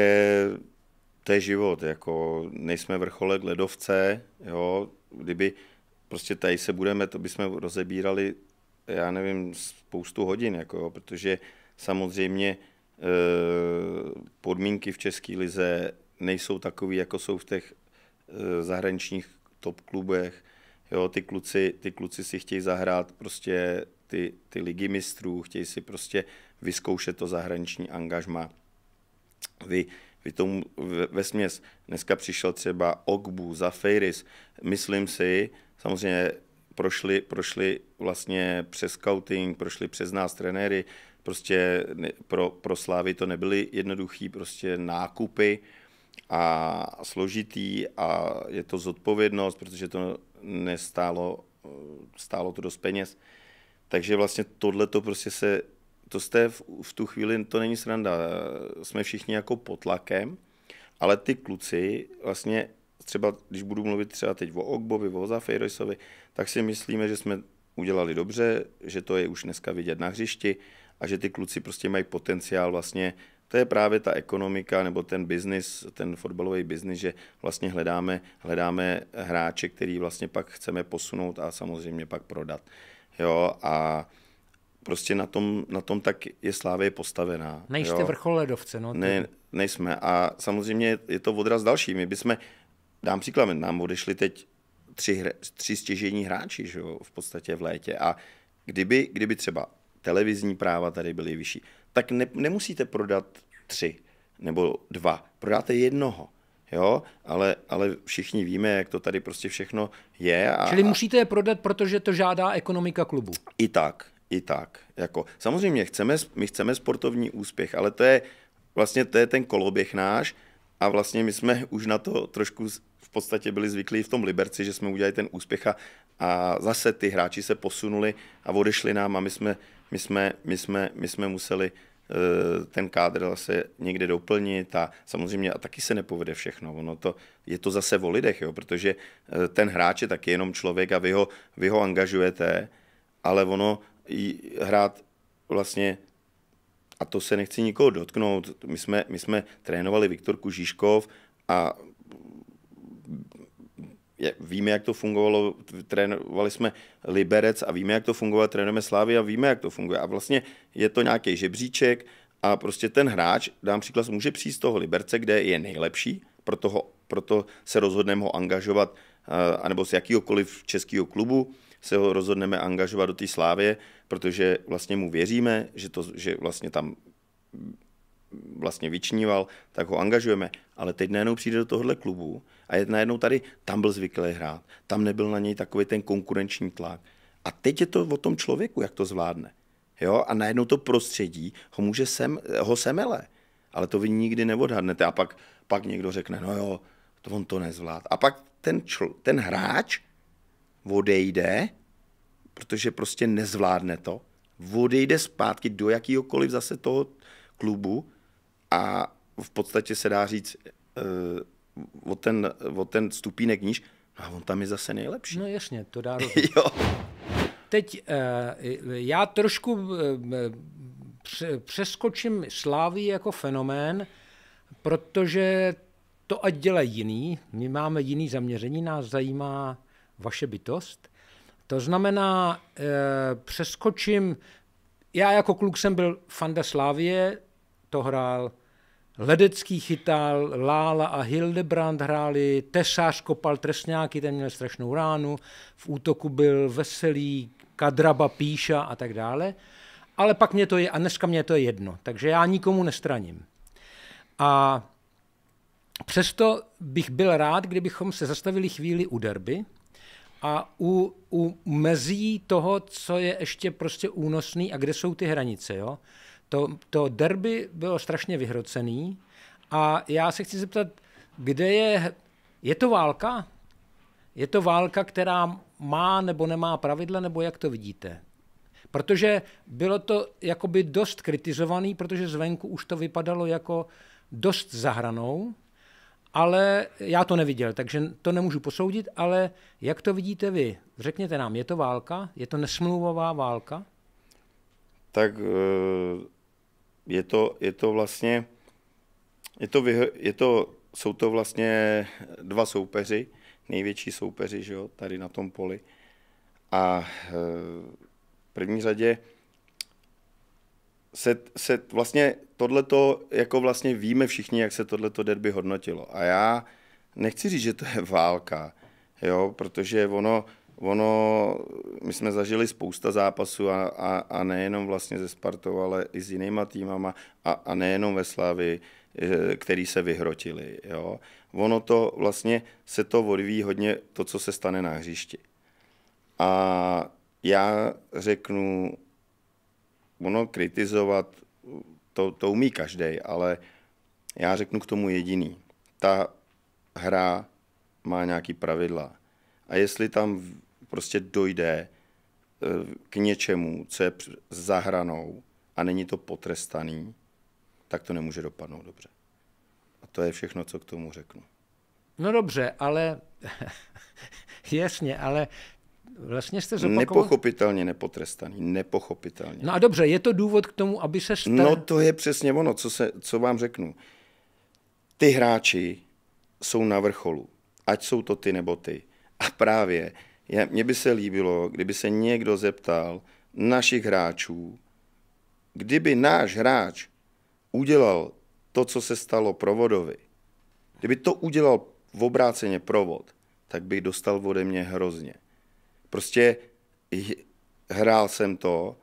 to je život, jako nejsme vrcholek ledovce, jo, kdyby prostě tady se budeme, to bychom rozebírali já nevím, spoustu hodin, jako protože samozřejmě e, podmínky v České lize nejsou takové, jako jsou v těch e, zahraničních top klubech. Jo, ty, kluci, ty kluci si chtějí zahrát prostě ty, ty ligy mistrů, chtějí si prostě vyzkoušet to zahraniční angažma. Vy, vy tomu ve, směs. Dneska přišel třeba Ogbu, za Fejris. Myslím si, samozřejmě prošli, prošli vlastně přes scouting, prošli přes nás trenéry, prostě pro, pro Slávy to nebyly jednoduchý prostě nákupy a složitý a je to zodpovědnost, protože to nestálo, stálo to dost peněz. Takže vlastně tohle to prostě se, to jste v, v tu chvíli, to není sranda, jsme všichni jako pod tlakem, ale ty kluci vlastně třeba, když budu mluvit třeba teď o Ogbovi, o Zafejrojsovi, tak si myslíme, že jsme udělali dobře, že to je už dneska vidět na hřišti a že ty kluci prostě mají potenciál vlastně to je právě ta ekonomika nebo ten biznis, ten fotbalový biznis, že vlastně hledáme, hledáme hráče, který vlastně pak chceme posunout a samozřejmě pak prodat. Jo, a prostě na tom, na tom tak je Slávě postavená. Nejste jo. vrchol ledovce, no? Ty... Ne, nejsme a samozřejmě je to odraz další. My bychom, dám příklad, nám odešli teď tři, tři stěžení hráči že jo, v podstatě v létě. A kdyby, kdyby třeba televizní práva tady byly vyšší, tak ne, nemusíte prodat tři nebo dva, prodáte jednoho. Jo, ale, ale všichni víme, jak to tady prostě všechno je. A, Čili musíte je prodat, protože to žádá ekonomika klubu. I tak, i tak. Jako, samozřejmě chceme, my chceme sportovní úspěch, ale to je vlastně to je ten koloběh náš a vlastně my jsme už na to trošku podstatě byli zvyklí v tom Liberci, že jsme udělali ten úspěch a, a zase ty hráči se posunuli a odešli nám a my jsme, my jsme, my jsme, my jsme museli eh, ten kádr zase někde doplnit a samozřejmě a taky se nepovede všechno. Ono to, je to zase o lidech, jo, protože eh, ten hráč je taky jenom člověk a vy ho, vy ho angažujete, ale ono hrát vlastně a to se nechci nikoho dotknout. My jsme, my jsme trénovali Viktor Kužíškov a víme, jak to fungovalo, trénovali jsme Liberec a víme, jak to funguje, trénujeme Slávy a víme, jak to funguje. A vlastně je to nějaký žebříček a prostě ten hráč, dám příklad, může přijít z toho Liberce, kde je nejlepší, proto, ho, proto se rozhodneme ho angažovat, eh, anebo z jakýhokoliv českého klubu se ho rozhodneme angažovat do té Slávy, protože vlastně mu věříme, že, to, že vlastně tam vlastně vyčníval, tak ho angažujeme. Ale teď najednou přijde do tohohle klubu, a je, najednou tady, tam byl zvyklý hrát, tam nebyl na něj takový ten konkurenční tlak. A teď je to o tom člověku, jak to zvládne. Jo? A najednou to prostředí ho může sem, ho semele. Ale to vy nikdy neodhadnete. A pak, pak někdo řekne, no jo, to on to nezvlád. A pak ten, čl, ten hráč odejde, protože prostě nezvládne to, odejde zpátky do jakýhokoliv zase toho klubu a v podstatě se dá říct, eh, o ten, o ten stupínek níž, no a on tam je zase nejlepší. No jasně, to dá (laughs) jo. Teď eh, já trošku eh, přeskočím Slávy jako fenomén, protože to ať dělají jiný, my máme jiný zaměření, nás zajímá vaše bytost. To znamená, eh, přeskočím, já jako kluk jsem byl fanda Slávie, to hrál Ledecký chytal, Lála a Hildebrand hráli, Tesář kopal trestňáky, ten měl strašnou ránu, v útoku byl Veselý, Kadraba, Píša a tak dále. Ale pak mě to je, a dneska mě to je jedno, takže já nikomu nestraním. A přesto bych byl rád, kdybychom se zastavili chvíli u derby a u, u mezí toho, co je ještě prostě únosný a kde jsou ty hranice. Jo? To, to derby bylo strašně vyhrocený a já se chci zeptat, kde je, je to válka? Je to válka, která má nebo nemá pravidla, nebo jak to vidíte? Protože bylo to jakoby dost kritizovaný, protože zvenku už to vypadalo jako dost zahranou, ale já to neviděl, takže to nemůžu posoudit, ale jak to vidíte vy? Řekněte nám, je to válka? Je to nesmluvová válka? Tak eh, je to, je to vlastně, je to, je to, jsou to vlastně dva soupeři, největší soupeři že jo, tady na tom poli. A e, v první řadě se, se vlastně tohleto, jako vlastně víme všichni, jak se tohleto derby hodnotilo. A já nechci říct, že to je válka, jo, protože ono, ono, my jsme zažili spousta zápasů a, a, a nejenom vlastně ze Spartou, ale i s jinýma týmama a, a nejenom ve Slavy, eh, který se vyhrotili. Jo. Ono to vlastně se to odvíjí hodně to, co se stane na hřišti. A já řeknu, ono kritizovat, to, to umí každý, ale já řeknu k tomu jediný. Ta hra má nějaký pravidla a jestli tam prostě dojde eh, k něčemu, co je za hranou a není to potrestaný, tak to nemůže dopadnout dobře. A to je všechno, co k tomu řeknu. No dobře, ale (laughs) jasně, ale vlastně jste zopakoval... Nepochopitelně nepotrestaný, nepochopitelně. No a dobře, je to důvod k tomu, aby se stal... No to je přesně ono, co, se, co vám řeknu. Ty hráči jsou na vrcholu, ať jsou to ty nebo ty. A právě Mě by se líbilo, kdyby se někdo zeptal našich hráčů, kdyby náš hráč udělal to, co se stalo provodovi, kdyby to udělal v obráceně provod, tak bych dostal ode mě hrozně. Prostě hrál jsem to,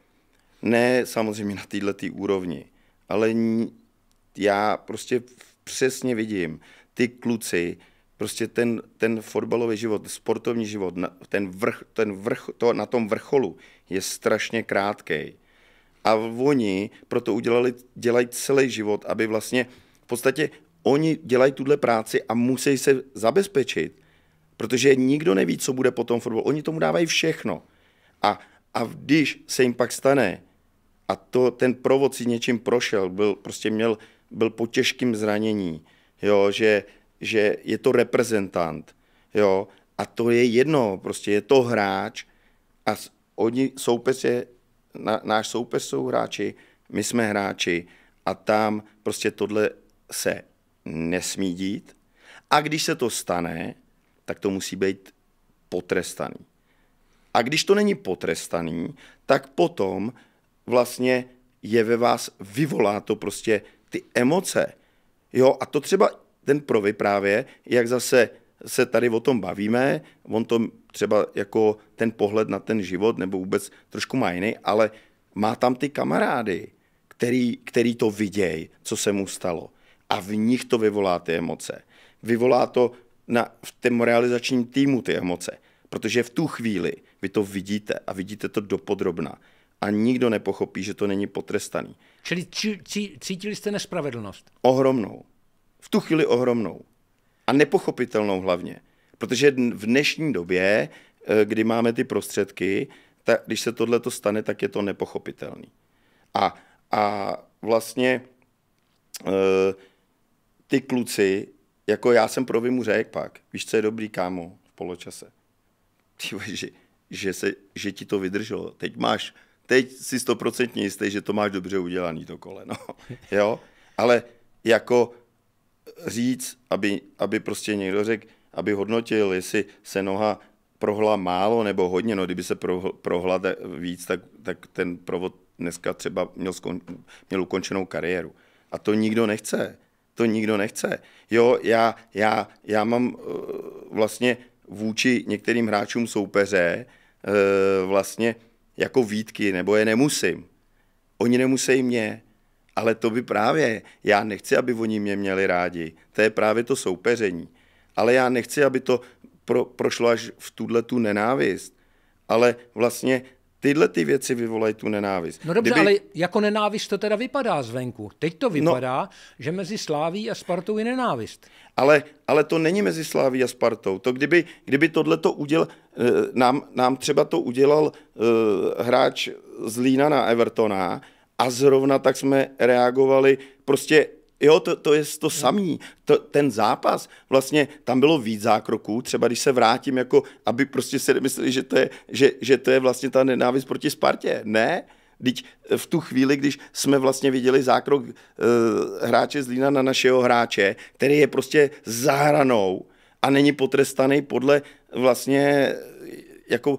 ne samozřejmě na této tý úrovni, ale já prostě přesně vidím ty kluci, prostě ten, ten fotbalový život, sportovní život, ten vrch, ten vrch to, na tom vrcholu je strašně krátký. A oni proto udělali, dělají celý život, aby vlastně v podstatě oni dělají tuhle práci a musí se zabezpečit, protože nikdo neví, co bude potom fotbal. Oni tomu dávají všechno. A, a když se jim pak stane, a to ten provod si něčím prošel, byl, prostě měl, byl po těžkým zranění, jo, že že je to reprezentant, jo, a to je jedno, prostě je to hráč a oni, soupeř je, na, náš soupeř jsou hráči, my jsme hráči a tam prostě tohle se nesmí dít a když se to stane, tak to musí být potrestaný. A když to není potrestaný, tak potom vlastně je ve vás, vyvolá to prostě ty emoce. Jo, a to třeba ten provy právě, jak zase se tady o tom bavíme, on to třeba jako ten pohled na ten život nebo vůbec trošku má jiný, ale má tam ty kamarády, který, který to vidějí, co se mu stalo. A v nich to vyvolá ty emoce. Vyvolá to na, v tom realizačním týmu ty emoce. Protože v tu chvíli vy to vidíte a vidíte to dopodrobna. A nikdo nepochopí, že to není potrestaný. Čili či, či, cítili jste nespravedlnost? Ohromnou v tu chvíli ohromnou. A nepochopitelnou hlavně. Protože v dnešní době, eh, kdy máme ty prostředky, ta, když se tohle to stane, tak je to nepochopitelný. A, a vlastně e, ty kluci, jako já jsem pro mu řekl pak, víš, co je dobrý, kámo, v poločase. Ty, že, že, se, že ti to vydrželo. Teď máš, teď si stoprocentně jistý, že to máš dobře udělaný to koleno. (laughs) jo? Ale jako říct, aby, aby prostě někdo řekl, aby hodnotil, jestli se noha prohla málo nebo hodně, no kdyby se prohl, prohla víc, tak, tak ten provod dneska třeba měl, skon, měl ukončenou kariéru. A to nikdo nechce. To nikdo nechce. Jo, já, já, já mám uh, vlastně vůči některým hráčům soupeře uh, vlastně jako výtky, nebo je nemusím. Oni nemusí mě. Ale to by právě, já nechci, aby oni mě měli rádi. To je právě to soupeření. Ale já nechci, aby to pro, prošlo až v tuhle tu nenávist. Ale vlastně tyhle ty věci vyvolají tu nenávist. No dobře, Kdyby... ale jako nenávist to teda vypadá zvenku. Teď to no. vypadá, no, že mezi Sláví a Spartou je nenávist. Ale, ale to není mezi Sláví a Spartou. To kdyby, kdyby tohle to udělal, eh, nám, nám třeba to udělal uh, hráč z Lína na Evertona, a zrovna tak jsme reagovali. Prostě Jo, to, to je to samý. To, ten zápas, vlastně tam bylo víc zákroků, třeba když se vrátím, jako aby prostě se nemysleli, že to je, že, že to je vlastně ta nenávist proti Spartě. Ne, Teď eh, v tu chvíli, když jsme vlastně viděli zákrok e, hráče z Lína na našeho hráče, který je prostě zahranou a není potrestaný podle vlastně eh, jako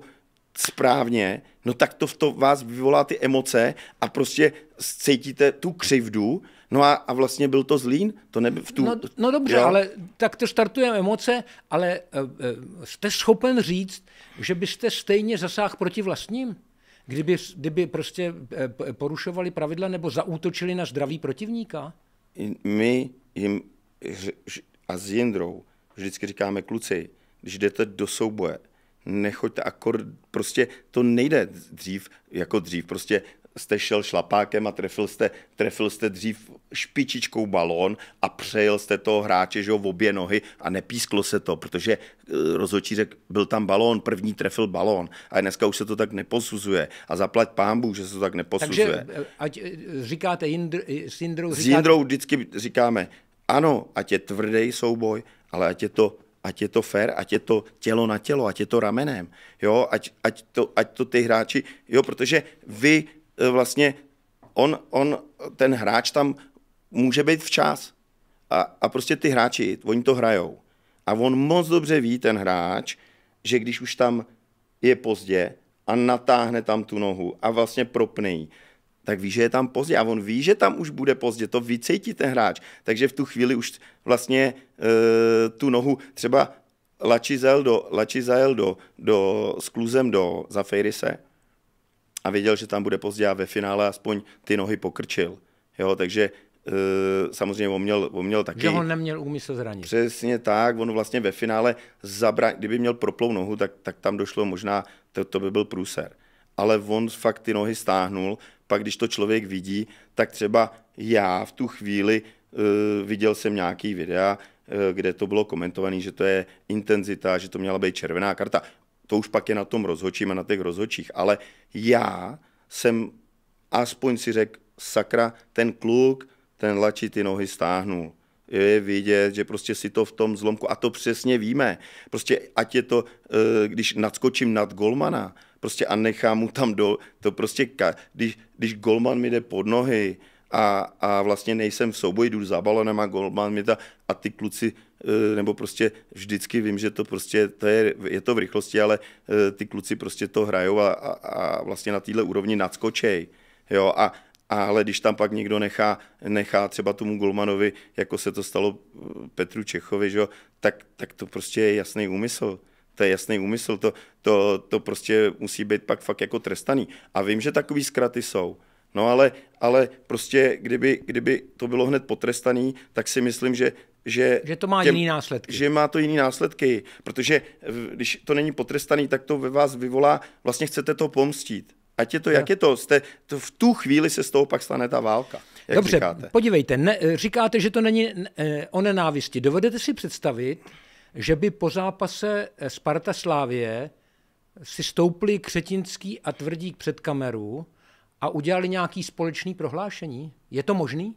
správně, no tak to v to vás vyvolá ty emoce a prostě cítíte tu křivdu, No a, a vlastně byl to Zlín? To neby, v tu, no, no dobře, jo? ale tak to startujeme emoce, ale uh, jste schopen říct, že byste stejně zasáhl proti vlastním? Kdyby, kdyby prostě e, porušovali pravidla nebo zaútočili na zdraví protivníka? My jim a s Jindrou vždycky říkáme kluci, když jdete do souboje, nechoďte akord, prostě to nejde dřív jako dřív, prostě jste šel šlapákem a trefil jste, trefil jste dřív špičičkou balón a přejel jste toho hráče že ho, v obě nohy a nepísklo se to, protože eh, rozhodčí řekl, byl tam balón, první trefil balón a dneska už se to tak neposuzuje a zaplať pán Bůh, že se to tak neposuzuje. Takže eh, ať eh, říkáte Jindr, s Jindrou... Říkáte... S Jindrou vždycky říkáme, ano, ať je tvrdý souboj, ale ať je to ať je to fair, ať je to tělo na tělo, ať je to ramenem, jo, ať, ať, to, ať to ty hráči, jo, protože vy eh, vlastně, on, on, ten hráč tam může být včas a, a prostě ty hráči, oni to hrajou a on moc dobře ví, ten hráč, že když už tam je pozdě a natáhne tam tu nohu a vlastně propne jí, tak ví, že je tam pozdě a on ví, že tam už bude pozdě, to vycítí ten hráč, takže v tu chvíli už vlastně e, tu nohu třeba Lači zajel do, Lači zajel do, do s kluzem do Zafejrise a věděl, že tam bude pozdě a ve finále aspoň ty nohy pokrčil. Jo, takže e, samozřejmě on měl, on měl taky... Že on neměl úmysl zranit. Přesně tak, on vlastně ve finále, zabra, kdyby měl proplou nohu, tak, tak tam došlo možná, to, to by byl průser. Ale on fakt ty nohy stáhnul, pak když to člověk vidí, tak třeba já v tu chvíli uh, viděl jsem nějaký videa, uh, kde to bylo komentované, že to je intenzita, že to měla být červená karta. To už pak je na tom rozhočím a na těch rozhočích, ale já jsem aspoň si řekl, sakra, ten kluk, ten lačí ty nohy stáhnul je vidět, že prostě si to v tom zlomku, a to přesně víme, prostě ať je to, eh, když nadskočím nad golmana, prostě a nechám mu tam do, to prostě, když, když golman mi jde pod nohy a, a vlastně nejsem v souboji, jdu za balonem a golman mi ta, a ty kluci, eh, nebo prostě vždycky vím, že to prostě, to je, je to v rychlosti, ale eh, ty kluci prostě to hrajou a, a, a vlastně na této úrovni nadskočej, jo, a, a ale když tam pak někdo nechá, nechá třeba tomu Golmanovi, jako se to stalo eh, Petru Čechovi, že, tak, tak to prostě je jasný úmysl to je jasný úmysl, to, to, to prostě musí být pak fakt jako trestaný. A vím, že takový zkraty jsou. No ale, ale prostě, kdyby, kdyby to bylo hned potrestaný, tak si myslím, že že, že to má těm, jiný následky. Že má to jiný následky, protože eh, když to není potrestaný, tak to ve vás vyvolá, vlastně chcete to pomstit. Ať je to, no. jak je to, jste, to v tu chvíli se z toho pak stane ta válka. Jak Dobře, říkáte? podívejte, ne, eh, říkáte, že to není eh, o nenávisti. Dovedete si představit, že by po zápase Sparta Slávie si stoupli Křetinský a Tvrdík před kameru a udělali nějaký společný prohlášení? Je to možný?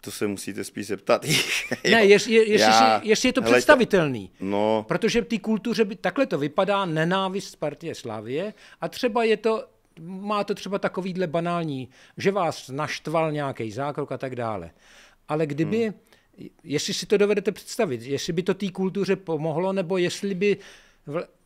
To se musíte spíš zeptat. (laughs) ne, jestli, je, jestli, já, jestli je to hele, představitelný. No. Protože v té kultuře by takhle to vypadá nenávist Spartě Slavě a třeba je to, má to třeba takovýhle banální, že vás naštval nějaký zákrok a tak dále. Ale kdyby hmm jestli si to dovedete představit, jestli by to té kultuře pomohlo, nebo jestli by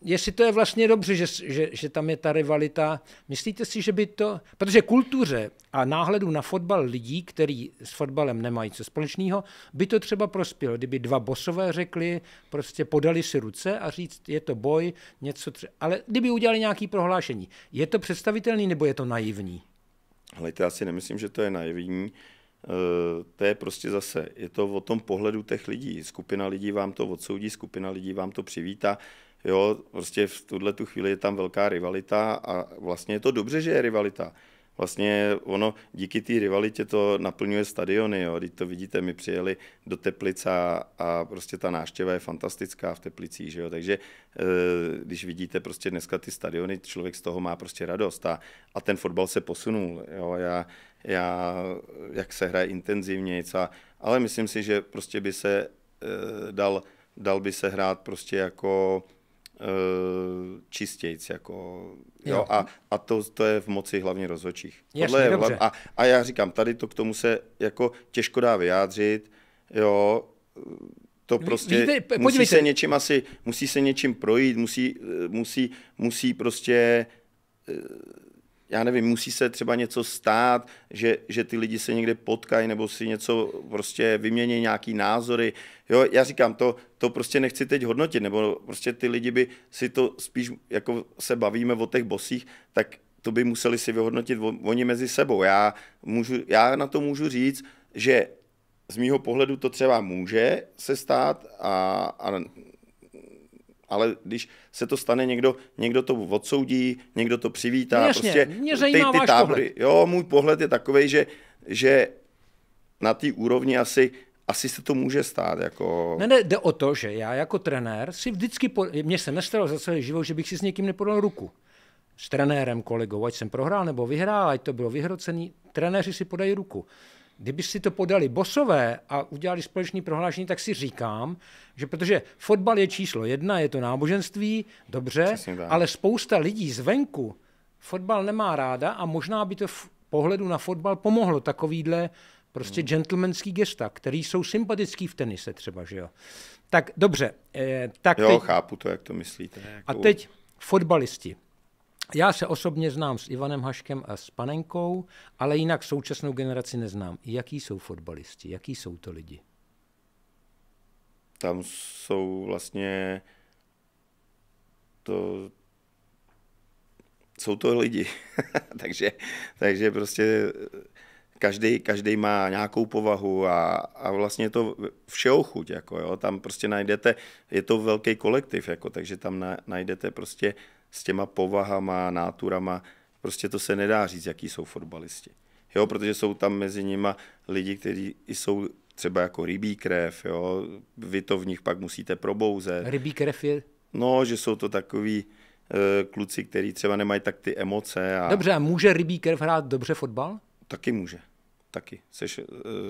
jestli to je vlastně dobře, že, že, že tam je ta rivalita. Myslíte si, že by to... Protože kultuře a náhledu na fotbal lidí, který s fotbalem nemají co společného, by to třeba prospělo, kdyby dva bosové řekli, prostě podali si ruce a říct, je to boj, něco tře... Ale kdyby udělali nějaké prohlášení, je to představitelný nebo je to naivní? Ale já si nemyslím, že to je naivní. Eh, to je prostě zase, je to o tom pohledu těch lidí. Skupina lidí vám to odsoudí, skupina lidí vám to přivítá. Jo, prostě v tuhle tu chvíli je tam velká rivalita a vlastně je to dobře, že je rivalita. Vlastně ono díky té rivalitě to naplňuje stadiony, jo. Teď to vidíte, my přijeli do Teplica a prostě ta náštěva je fantastická v Teplicí. že jo. Takže eh, když vidíte prostě dneska ty stadiony, člověk z toho má prostě radost a, a ten fotbal se posunul, jo. Já já, jak se hraje intenzivně, a, ale myslím si, že prostě by se e, dal, dal by se hrát prostě jako e, čistějc, jako, jo, jo. A, a to, to je v moci hlavně rozhodčích. Ještě je, A, a já říkám, tady to k tomu se jako těžko dá vyjádřit, jo, to prostě Víte, musí se něčím asi, musí se něčím projít, musí, eh, musí, musí prostě já nevím, musí se třeba něco stát, že, že ty lidi se někde potkají nebo si něco prostě vymění nějaký názory. Jo, já říkám, to, to prostě nechci teď hodnotit, nebo prostě ty lidi by si to spíš, jako se bavíme o těch bosích, tak to by museli si vyhodnotit oni mezi sebou. Já, můžu, já na to můžu říct, že z mýho pohledu to třeba může se stát a, a ale když se to stane, někdo, někdo to odsoudí, někdo to přivítá, no Jasně, prostě mě ty, ty tábory. Pohled. Jo, můj pohled je takový, že, že na té úrovni asi asi se to může stát. Jako... Ne, ne, jde o to, že já jako trenér si vždycky, po... mně se nestalo za celý život, že bych si s někým nepodal ruku. S trenérem, kolegou, ať jsem prohrál nebo vyhrál, ať to bylo vyhrocený, trenéři si podají ruku kdyby si to podali bosové a udělali společný prohlášení, tak si říkám, že protože fotbal je číslo jedna, je to náboženství, dobře, ale spousta lidí zvenku fotbal nemá ráda a možná by to v pohledu na fotbal pomohlo takovýhle prostě hmm. gentlemanský gesta, který jsou sympatický v tenise třeba, že jo. Tak dobře. Eh, tak jo, teď... chápu to, jak to myslíte. Jako... A teď fotbalisti. Já se osobně znám s Ivanem Haškem a s Panenkou, ale jinak současnou generaci neznám. Jaký jsou fotbalisti? Jaký jsou to lidi? Tam jsou vlastně to jsou to lidi. (laughs) takže, takže prostě každý, eh, každý má nějakou povahu a, a vlastně je to všeho chuť. Jako jo. Tam prostě najdete, je to velký kolektiv, jako, takže tam na, najdete prostě uh, s těma povahama, náturama, prostě to se nedá říct, jaký jsou fotbalisti. Jo, protože jsou tam mezi nima lidi, kteří jsou třeba jako rybí krev, jo, vy to v nich pak musíte probouzet. Rybí krev je? No, že jsou to takový e, kluci, kteří třeba nemají tak ty emoce. A... Dobře, a může rybí krev hrát dobře fotbal? Taky může, taky. Seš, e,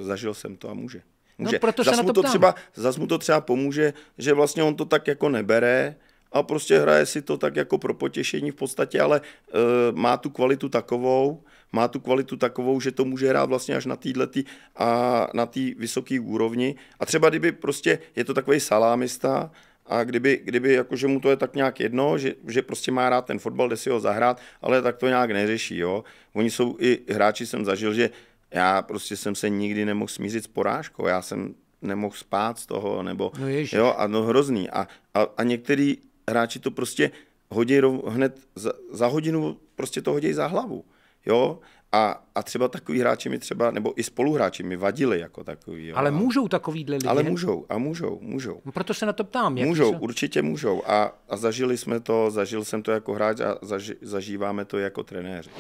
zažil jsem to a může. No, může. No, proto zas se mu na to, ptám. to třeba, Zas mu to třeba pomůže, že vlastně on to tak jako nebere, a prostě hraje si to tak jako pro potěšení v podstatě, ale e, má tu kvalitu takovou, má tu kvalitu takovou, že to může hrát vlastně až na téhle a na té vysoké úrovni. A třeba kdyby prostě je to takový salámista a kdyby, kdyby jakože mu to je tak nějak jedno, že, že prostě má rád ten fotbal, jde si ho zahrát, ale tak to nějak neřeší. Jo? Oni jsou i hráči, jsem zažil, že já prostě jsem se nikdy nemohl smířit s porážkou. Já jsem nemohl spát z toho, nebo no jo, a no hrozný. A, a, a některý hráči to prostě hodí rov, hned za, za hodinu, prostě to hodí za hlavu. Jo? A, a třeba takový hráči mi třeba, nebo i spoluhráči mi vadili jako takový. Jo. Ale můžou takovýhle lidi? Ale můžou, a můžou, můžou. No proto se na to ptám. Jak můžou, se... určitě můžou. A, a zažili jsme to, zažil jsem to jako hráč a zaži, zažíváme to jako trenéři.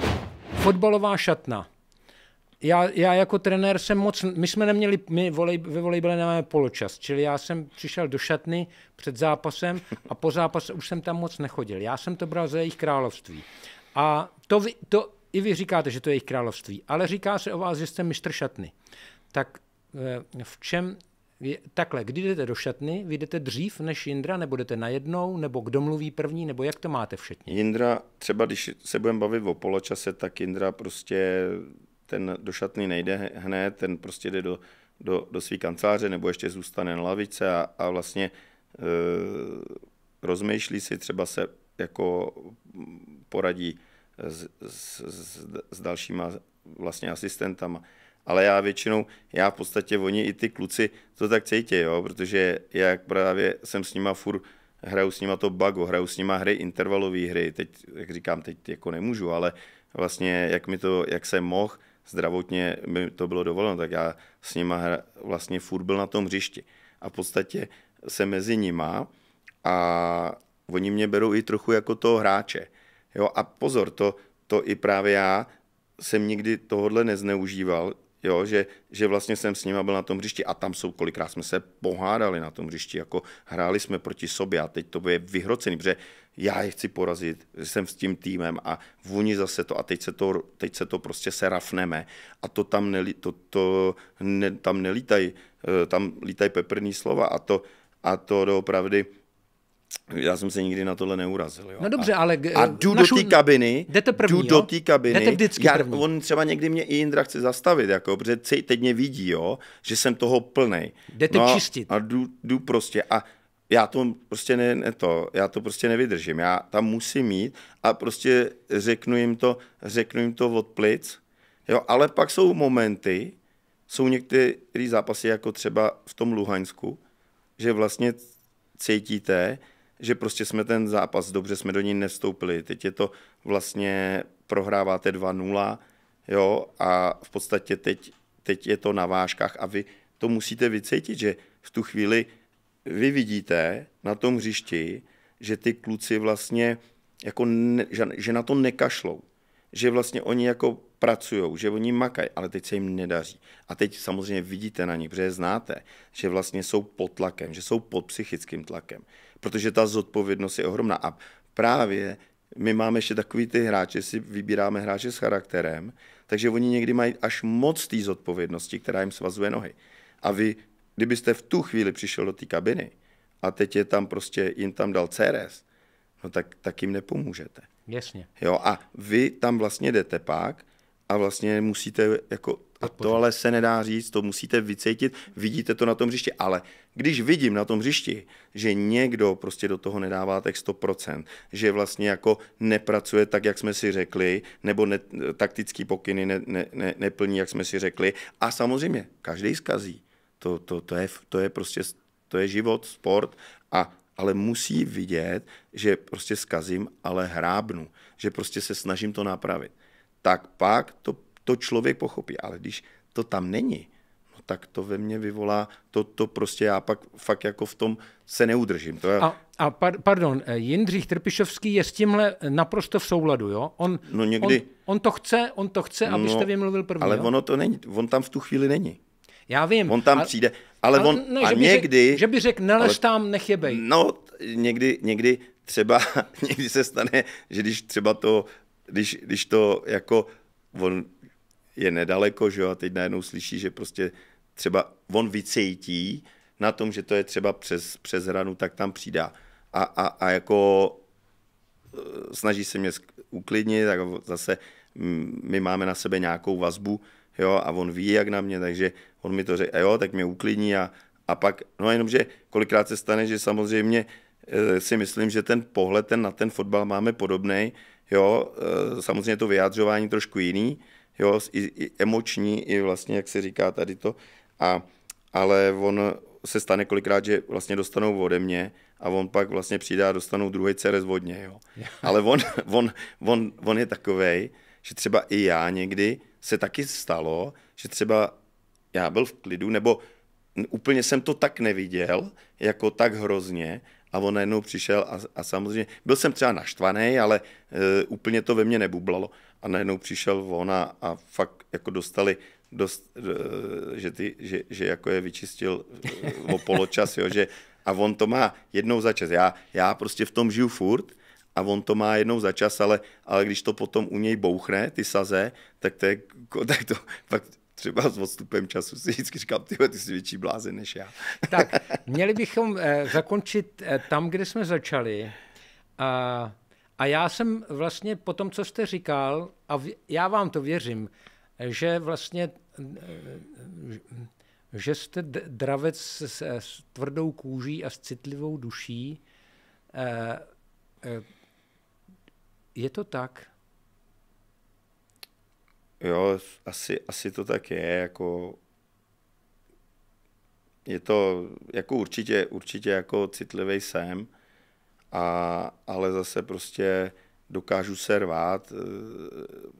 Fotbalová šatna já, já jako trenér jsem moc, my jsme neměli, my volej, ve volejbale nemáme poločas, čili já jsem přišel do šatny před zápasem a po zápase už jsem tam moc nechodil. Já jsem to bral za jejich království. A to, vy, to i vy říkáte, že to je jejich království, ale říká se o vás, že jste mistr šatny. Tak eh, v čem je, takhle, kdy jdete do šatny, vy jdete dřív než Jindra, nebo jdete najednou, nebo kdo mluví první, nebo jak to máte všetně? Jindra, třeba když se budeme bavit o poločase, tak Jindra prostě ten do šatny nejde hned, ten prostě jde do, do, do své kanceláře nebo ještě zůstane na lavice a, a vlastně e, rozmýšlí si, třeba se jako poradí s, s, s, s dalšíma vlastně asistentama. Ale já většinou, já v podstatě oni i ty kluci to tak cítí, jo, protože jak právě jsem s nima furt hraju s nima to bago, hraju s nima hry, intervalové hry, teď, jak říkám, teď jako nemůžu, ale vlastně jak mi to, jak jsem mohl, zdravotně by to bylo dovoleno, tak já s nima hra, vlastně furt byl na tom hřišti. A v podstatě se mezi nima a oni mě berou i trochu jako toho hráče. Jo, a pozor, to, to i právě já jsem nikdy tohodle nezneužíval, jo, že, že vlastně jsem s nima byl na tom hřišti a tam jsou, kolikrát jsme se pohádali na tom hřišti, jako hráli jsme proti sobě a teď to je vyhrocený, protože já je chci porazit, jsem s tím týmem a oni zase to a teď se to, teď se to prostě se rafneme a to tam, nelí, to, to, ne, tam nelítají, eh, tam lítají peprný slova a to, a to doopravdy já jsem se nikdy na tohle neurazil. Jo? No dobře, ale... a jdu eh, našu... do té kabiny, jdete první, jdu jo? do té kabiny. Jdete vždycky já, první. On třeba někdy mě i Indra chce zastavit, jako, protože teď mě vidí, jo, že jsem toho plnej. Jdete no, čistit. A jdu, jdu prostě a já to prostě ne, ne to, já to prostě nevydržím, já tam musím mít a prostě řeknu jim to, řeknu jim to od plic, jo, ale pak jsou momenty, jsou některé zápasy, jako třeba v tom Luhansku, že vlastně cítíte, že prostě jsme ten zápas, dobře jsme do ní nevstoupili, teď je to vlastně, prohráváte 2-0, jo, a v podstatě teď, teď je to na vážkách a vy to musíte vycítit, že v tu chvíli vidíte na tom hřišti, že ty kluci vlastně, jako ne, že, že na to nekašlou. Že vlastně oni jako pracují, že oni makají, ale teď se jim nedaří. A teď samozřejmě vidíte na nich, protože znáte, že vlastně jsou pod tlakem, že jsou pod psychickým tlakem, protože ta zodpovědnost je ohromná. A právě my máme ještě takový ty hráče, si vybíráme hráče s charakterem, takže oni někdy mají až moc té zodpovědnosti, která jim svazuje nohy. A vy Kdybyste v tu chvíli přišel do té kabiny a teď je tam prostě, jim tam dal CRS, no tak, tak jim nepomůžete. Jasně. Jo, a vy tam vlastně jdete pak a vlastně musíte jako a to ale se nedá říct, to musíte vycítit, vidíte to na tom hřišti, ale když vidím na tom hřišti, že někdo prostě do toho nedává tak 100%, že vlastně jako nepracuje tak, jak jsme si řekli, nebo ne, taktický pokyny ne, ne, ne, neplní, jak jsme si řekli, a samozřejmě každý zkazí. To, to, to, je, to je prostě to je život, sport, a, ale musí vidět, že prostě skazím, ale hrábnu, že prostě se snažím to napravit. Tak pak to, to člověk pochopí, ale když to tam není, no tak to ve mně vyvolá, to, to prostě já pak fakt jako v tom se neudržím. To je... A, a par, pardon, eh, Jindřich Trpišovský je s tímhle naprosto v souladu, jo? On, no někdy... on, on to chce, on to chce, abyste no, vymluvil první. Ale jo? ono to není, on tam v tu chvíli není. Já vím. On tam a, přijde, ale, ale on ne, a že někdy... Řek, že by řekl, nelež ale, tam, nech jebej. No, někdy, někdy třeba, (laughs) někdy se stane, že když třeba to, když, když to jako, on je nedaleko, že jo, a teď najednou slyší, že prostě třeba on vycejtí na tom, že to je třeba přes, přes hranu, tak tam přijde. A, a, a jako e, snaží se mě uklidnit, tak zase my máme na sebe nějakou vazbu, jo, a on ví, jak na mě, takže on mi to řekl, jo, tak mě uklidní a, a pak, no jenom, že kolikrát se stane, že samozřejmě eh, si myslím, že ten pohled ten na ten fotbal máme podobný, jo, eh, samozřejmě to vyjádřování trošku jiný, jo, i, i emoční, i vlastně, jak se říká tady to, a, ale on se stane kolikrát, že vlastně dostanou ode mě a on pak vlastně přijde a dostanou druhý cerez vodně, jo. (laughs) Ale on, on, on, on je takovej, že třeba i já někdy se taky stalo, že třeba já byl v klidu, nebo úplně jsem to tak neviděl, jako tak hrozně, a on najednou přišel a, a samozřejmě, byl jsem třeba naštvaný, ale e, úplně to ve mně nebublalo. A najednou přišel on a, a fakt jako dostali, dost, e, že, ty, že, že jako je vyčistil eh, o poločas, jo, že a on to má jednou za čas. Já, já prostě v tom žiju furt a on to má jednou za čas, ale, ale když to potom u něj bouchne, ty saze, tak to, je, (laughs) tak to fakt třeba s odstupem času si vždycky říkám, ty, jsi větší blázen než já. (laughs) Tak, měli bychom eh, zakončit eh, tam, kde jsme začali. A, a já jsem vlastně po tom, co jste říkal, a já vám to věřím, že vlastně eh, že jste dravec s, s tvrdou kůží a s citlivou duší, je to tak? Jo, asi, asi to tak je, jako je to, jako určitě, určitě jako citlivý jsem, a, ale zase prostě dokážu se rvát, e,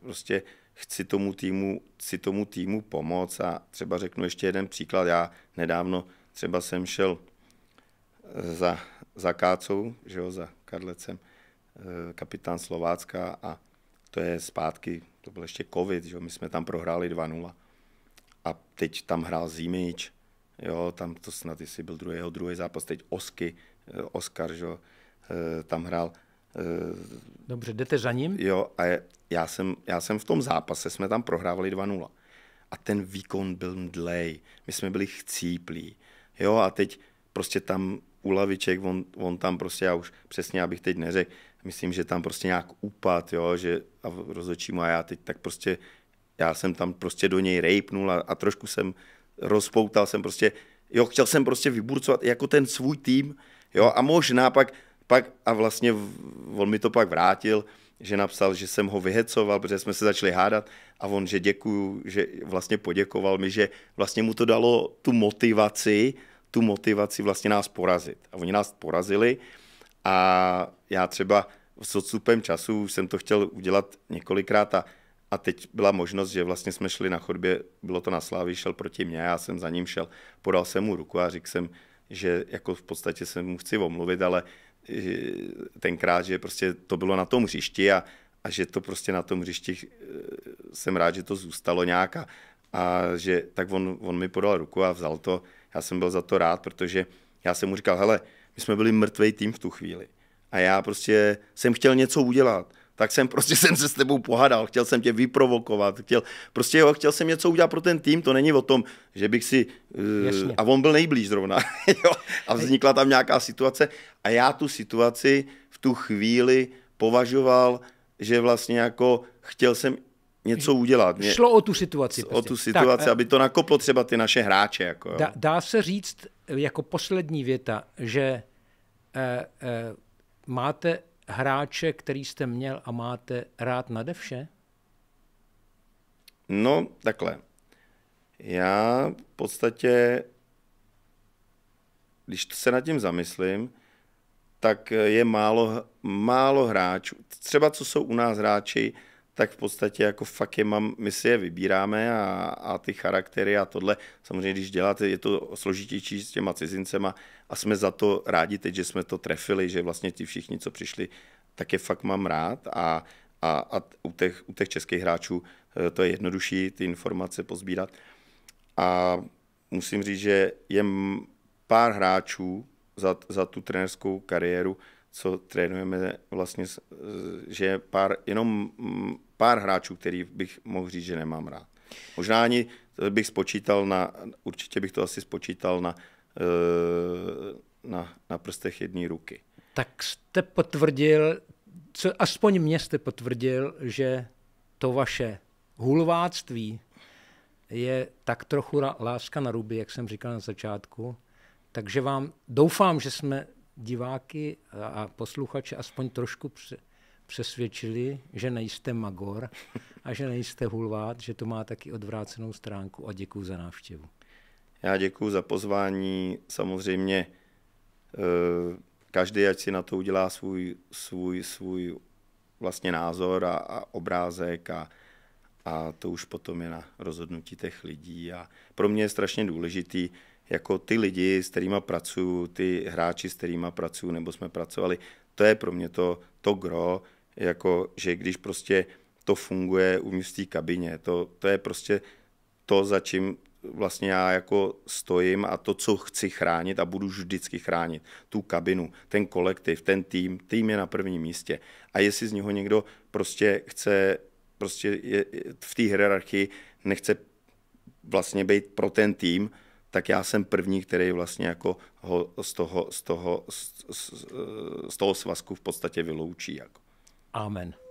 prostě chci tomu týmu, chci tomu týmu pomoct a třeba řeknu ještě jeden příklad, já nedávno třeba jsem šel za, za Kácou, že jo, za Karlecem, Eh, kapitán Slovácka a to je zpátky, to byl ještě covid, že my jsme tam prohráli 2-0 a teď tam hrál Zimič, jo, tam to snad jestli byl druhý. jeho druhý zápas, teď Osky, eh, Oskar, že eh, tam hrál. Dobře, jdete za ním? Jo, a já jsem, já jsem v tom zápase, jsme tam prohrávali 2-0 a ten výkon byl mdlej, my jsme byli chcíplí, jo, a teď prostě tam u laviček, on, on tam prostě, já už přesně, abych teď neřekl, myslím, že tam prostě nějak upad, jo, že a rozhodčí mu a já teď, tak prostě já jsem tam prostě do něj rejpnul a, a trošku jsem rozpoutal jsem prostě, jo, chtěl jsem prostě vyburcovat jako ten svůj tým, jo, a možná pak, pak a vlastně on mi to pak vrátil, že napsal, že jsem ho vyhecoval, protože jsme se začali hádat a on, že děkuju, že vlastně poděkoval mi, že vlastně mu to dalo tu motivaci, tu motivaci vlastně nás porazit. A oni nás porazili a já třeba s odstupem času jsem to chtěl udělat několikrát a, a teď byla možnost, že vlastně jsme šli na chodbě, bylo to na Slávy, šel proti mně, já jsem za ním šel, podal jsem mu ruku a řekl jsem, že jako v podstatě se mu chci omluvit, ale e, tenkrát, že prostě to bylo na tom hřišti a, a že to prostě na tom hřišti e, jsem rád, že to zůstalo nějak a, a že tak on, on mi podal ruku a vzal to. Já jsem byl za to rád, protože já jsem mu říkal, hele, my jsme byli mrtvý tým v tu chvíli a já prostě jsem chtěl něco udělat tak jsem (laughs) prostě jsem se s tebou pohádal, chtěl jsem tě vyprovokovat, chtěl, prostě jo, chtěl jsem něco udělat pro ten tým, to není o tom, že bych si, uh, a on byl nejblíž zrovna, (laughs) jo, a vznikla tam nějaká situace a já tu situaci v tu chvíli považoval, že vlastně jako chtěl jsem něco udělat. Mě, Šlo o tu situaci. Prostě. O tu situaci, tak, eh, aby to nakoplo třeba ty naše hráče. Jako, jo. Dá, dá se říct jako poslední věta, že eh, eh, máte hráče, který jste měl a máte rád nade vše? No, takhle. Já v podstatě, když se nad tím zamyslím, tak je málo, málo hráčů. Třeba co jsou u nás hráči, tak v podstatě jako fakt je mám, my si je vybíráme a, a ty charaktery a tohle, samozřejmě když děláte, je to složitější s těma cizincema a jsme za to rádi teď, že jsme to trefili, že vlastně ti všichni, co přišli, tak je fakt mám rád a, a, a u, těch, u těch českých hráčů eh, to je jednodušší ty informace pozbírat. A musím říct, že je pár hráčů za, za tu trenerskou kariéru, co trénujeme vlastně, že je pár, jenom mm, pár hráčů, který bych mohl říct, že nemám rád. Možná ani bych spočítal na, určitě bych to asi spočítal na, eh, na, na prstech jedné ruky. Tak jste potvrdil, co, aspoň mě jste potvrdil, že to vaše hulváctví je tak trochu láska na ruby, jak jsem říkal na začátku. Takže vám doufám, že jsme diváky a posluchače aspoň trošku přesvědčili, že nejste magor a že nejste hulvát, že to má taky odvrácenou stránku a děkuji za návštěvu. Já děkuji za pozvání. Samozřejmě e, každý, ať si na to udělá svůj, svůj, svůj vlastně názor a, a obrázek a, a to už potom je na rozhodnutí těch lidí. A pro mě je strašně důležitý, jako ty lidi, s kterými pracuju, ty hráči, s kterými pracuju nebo jsme pracovali, to je pro mě to, to gro, jako, že když prostě to funguje uvnitř té kabině, to, to je prostě to, za čím vlastně já jako stojím a to, co chci chránit a budu vždycky chránit, tu kabinu, ten kolektiv, ten tým, tým je na prvním místě. A jestli z něho někdo prostě chce, prostě je, v té hierarchii nechce vlastně být pro ten tým, tak já jsem první, který vlastně jako ho z toho, z toho, z, z, z toho svazku v podstatě vyloučí. Jako. Amen.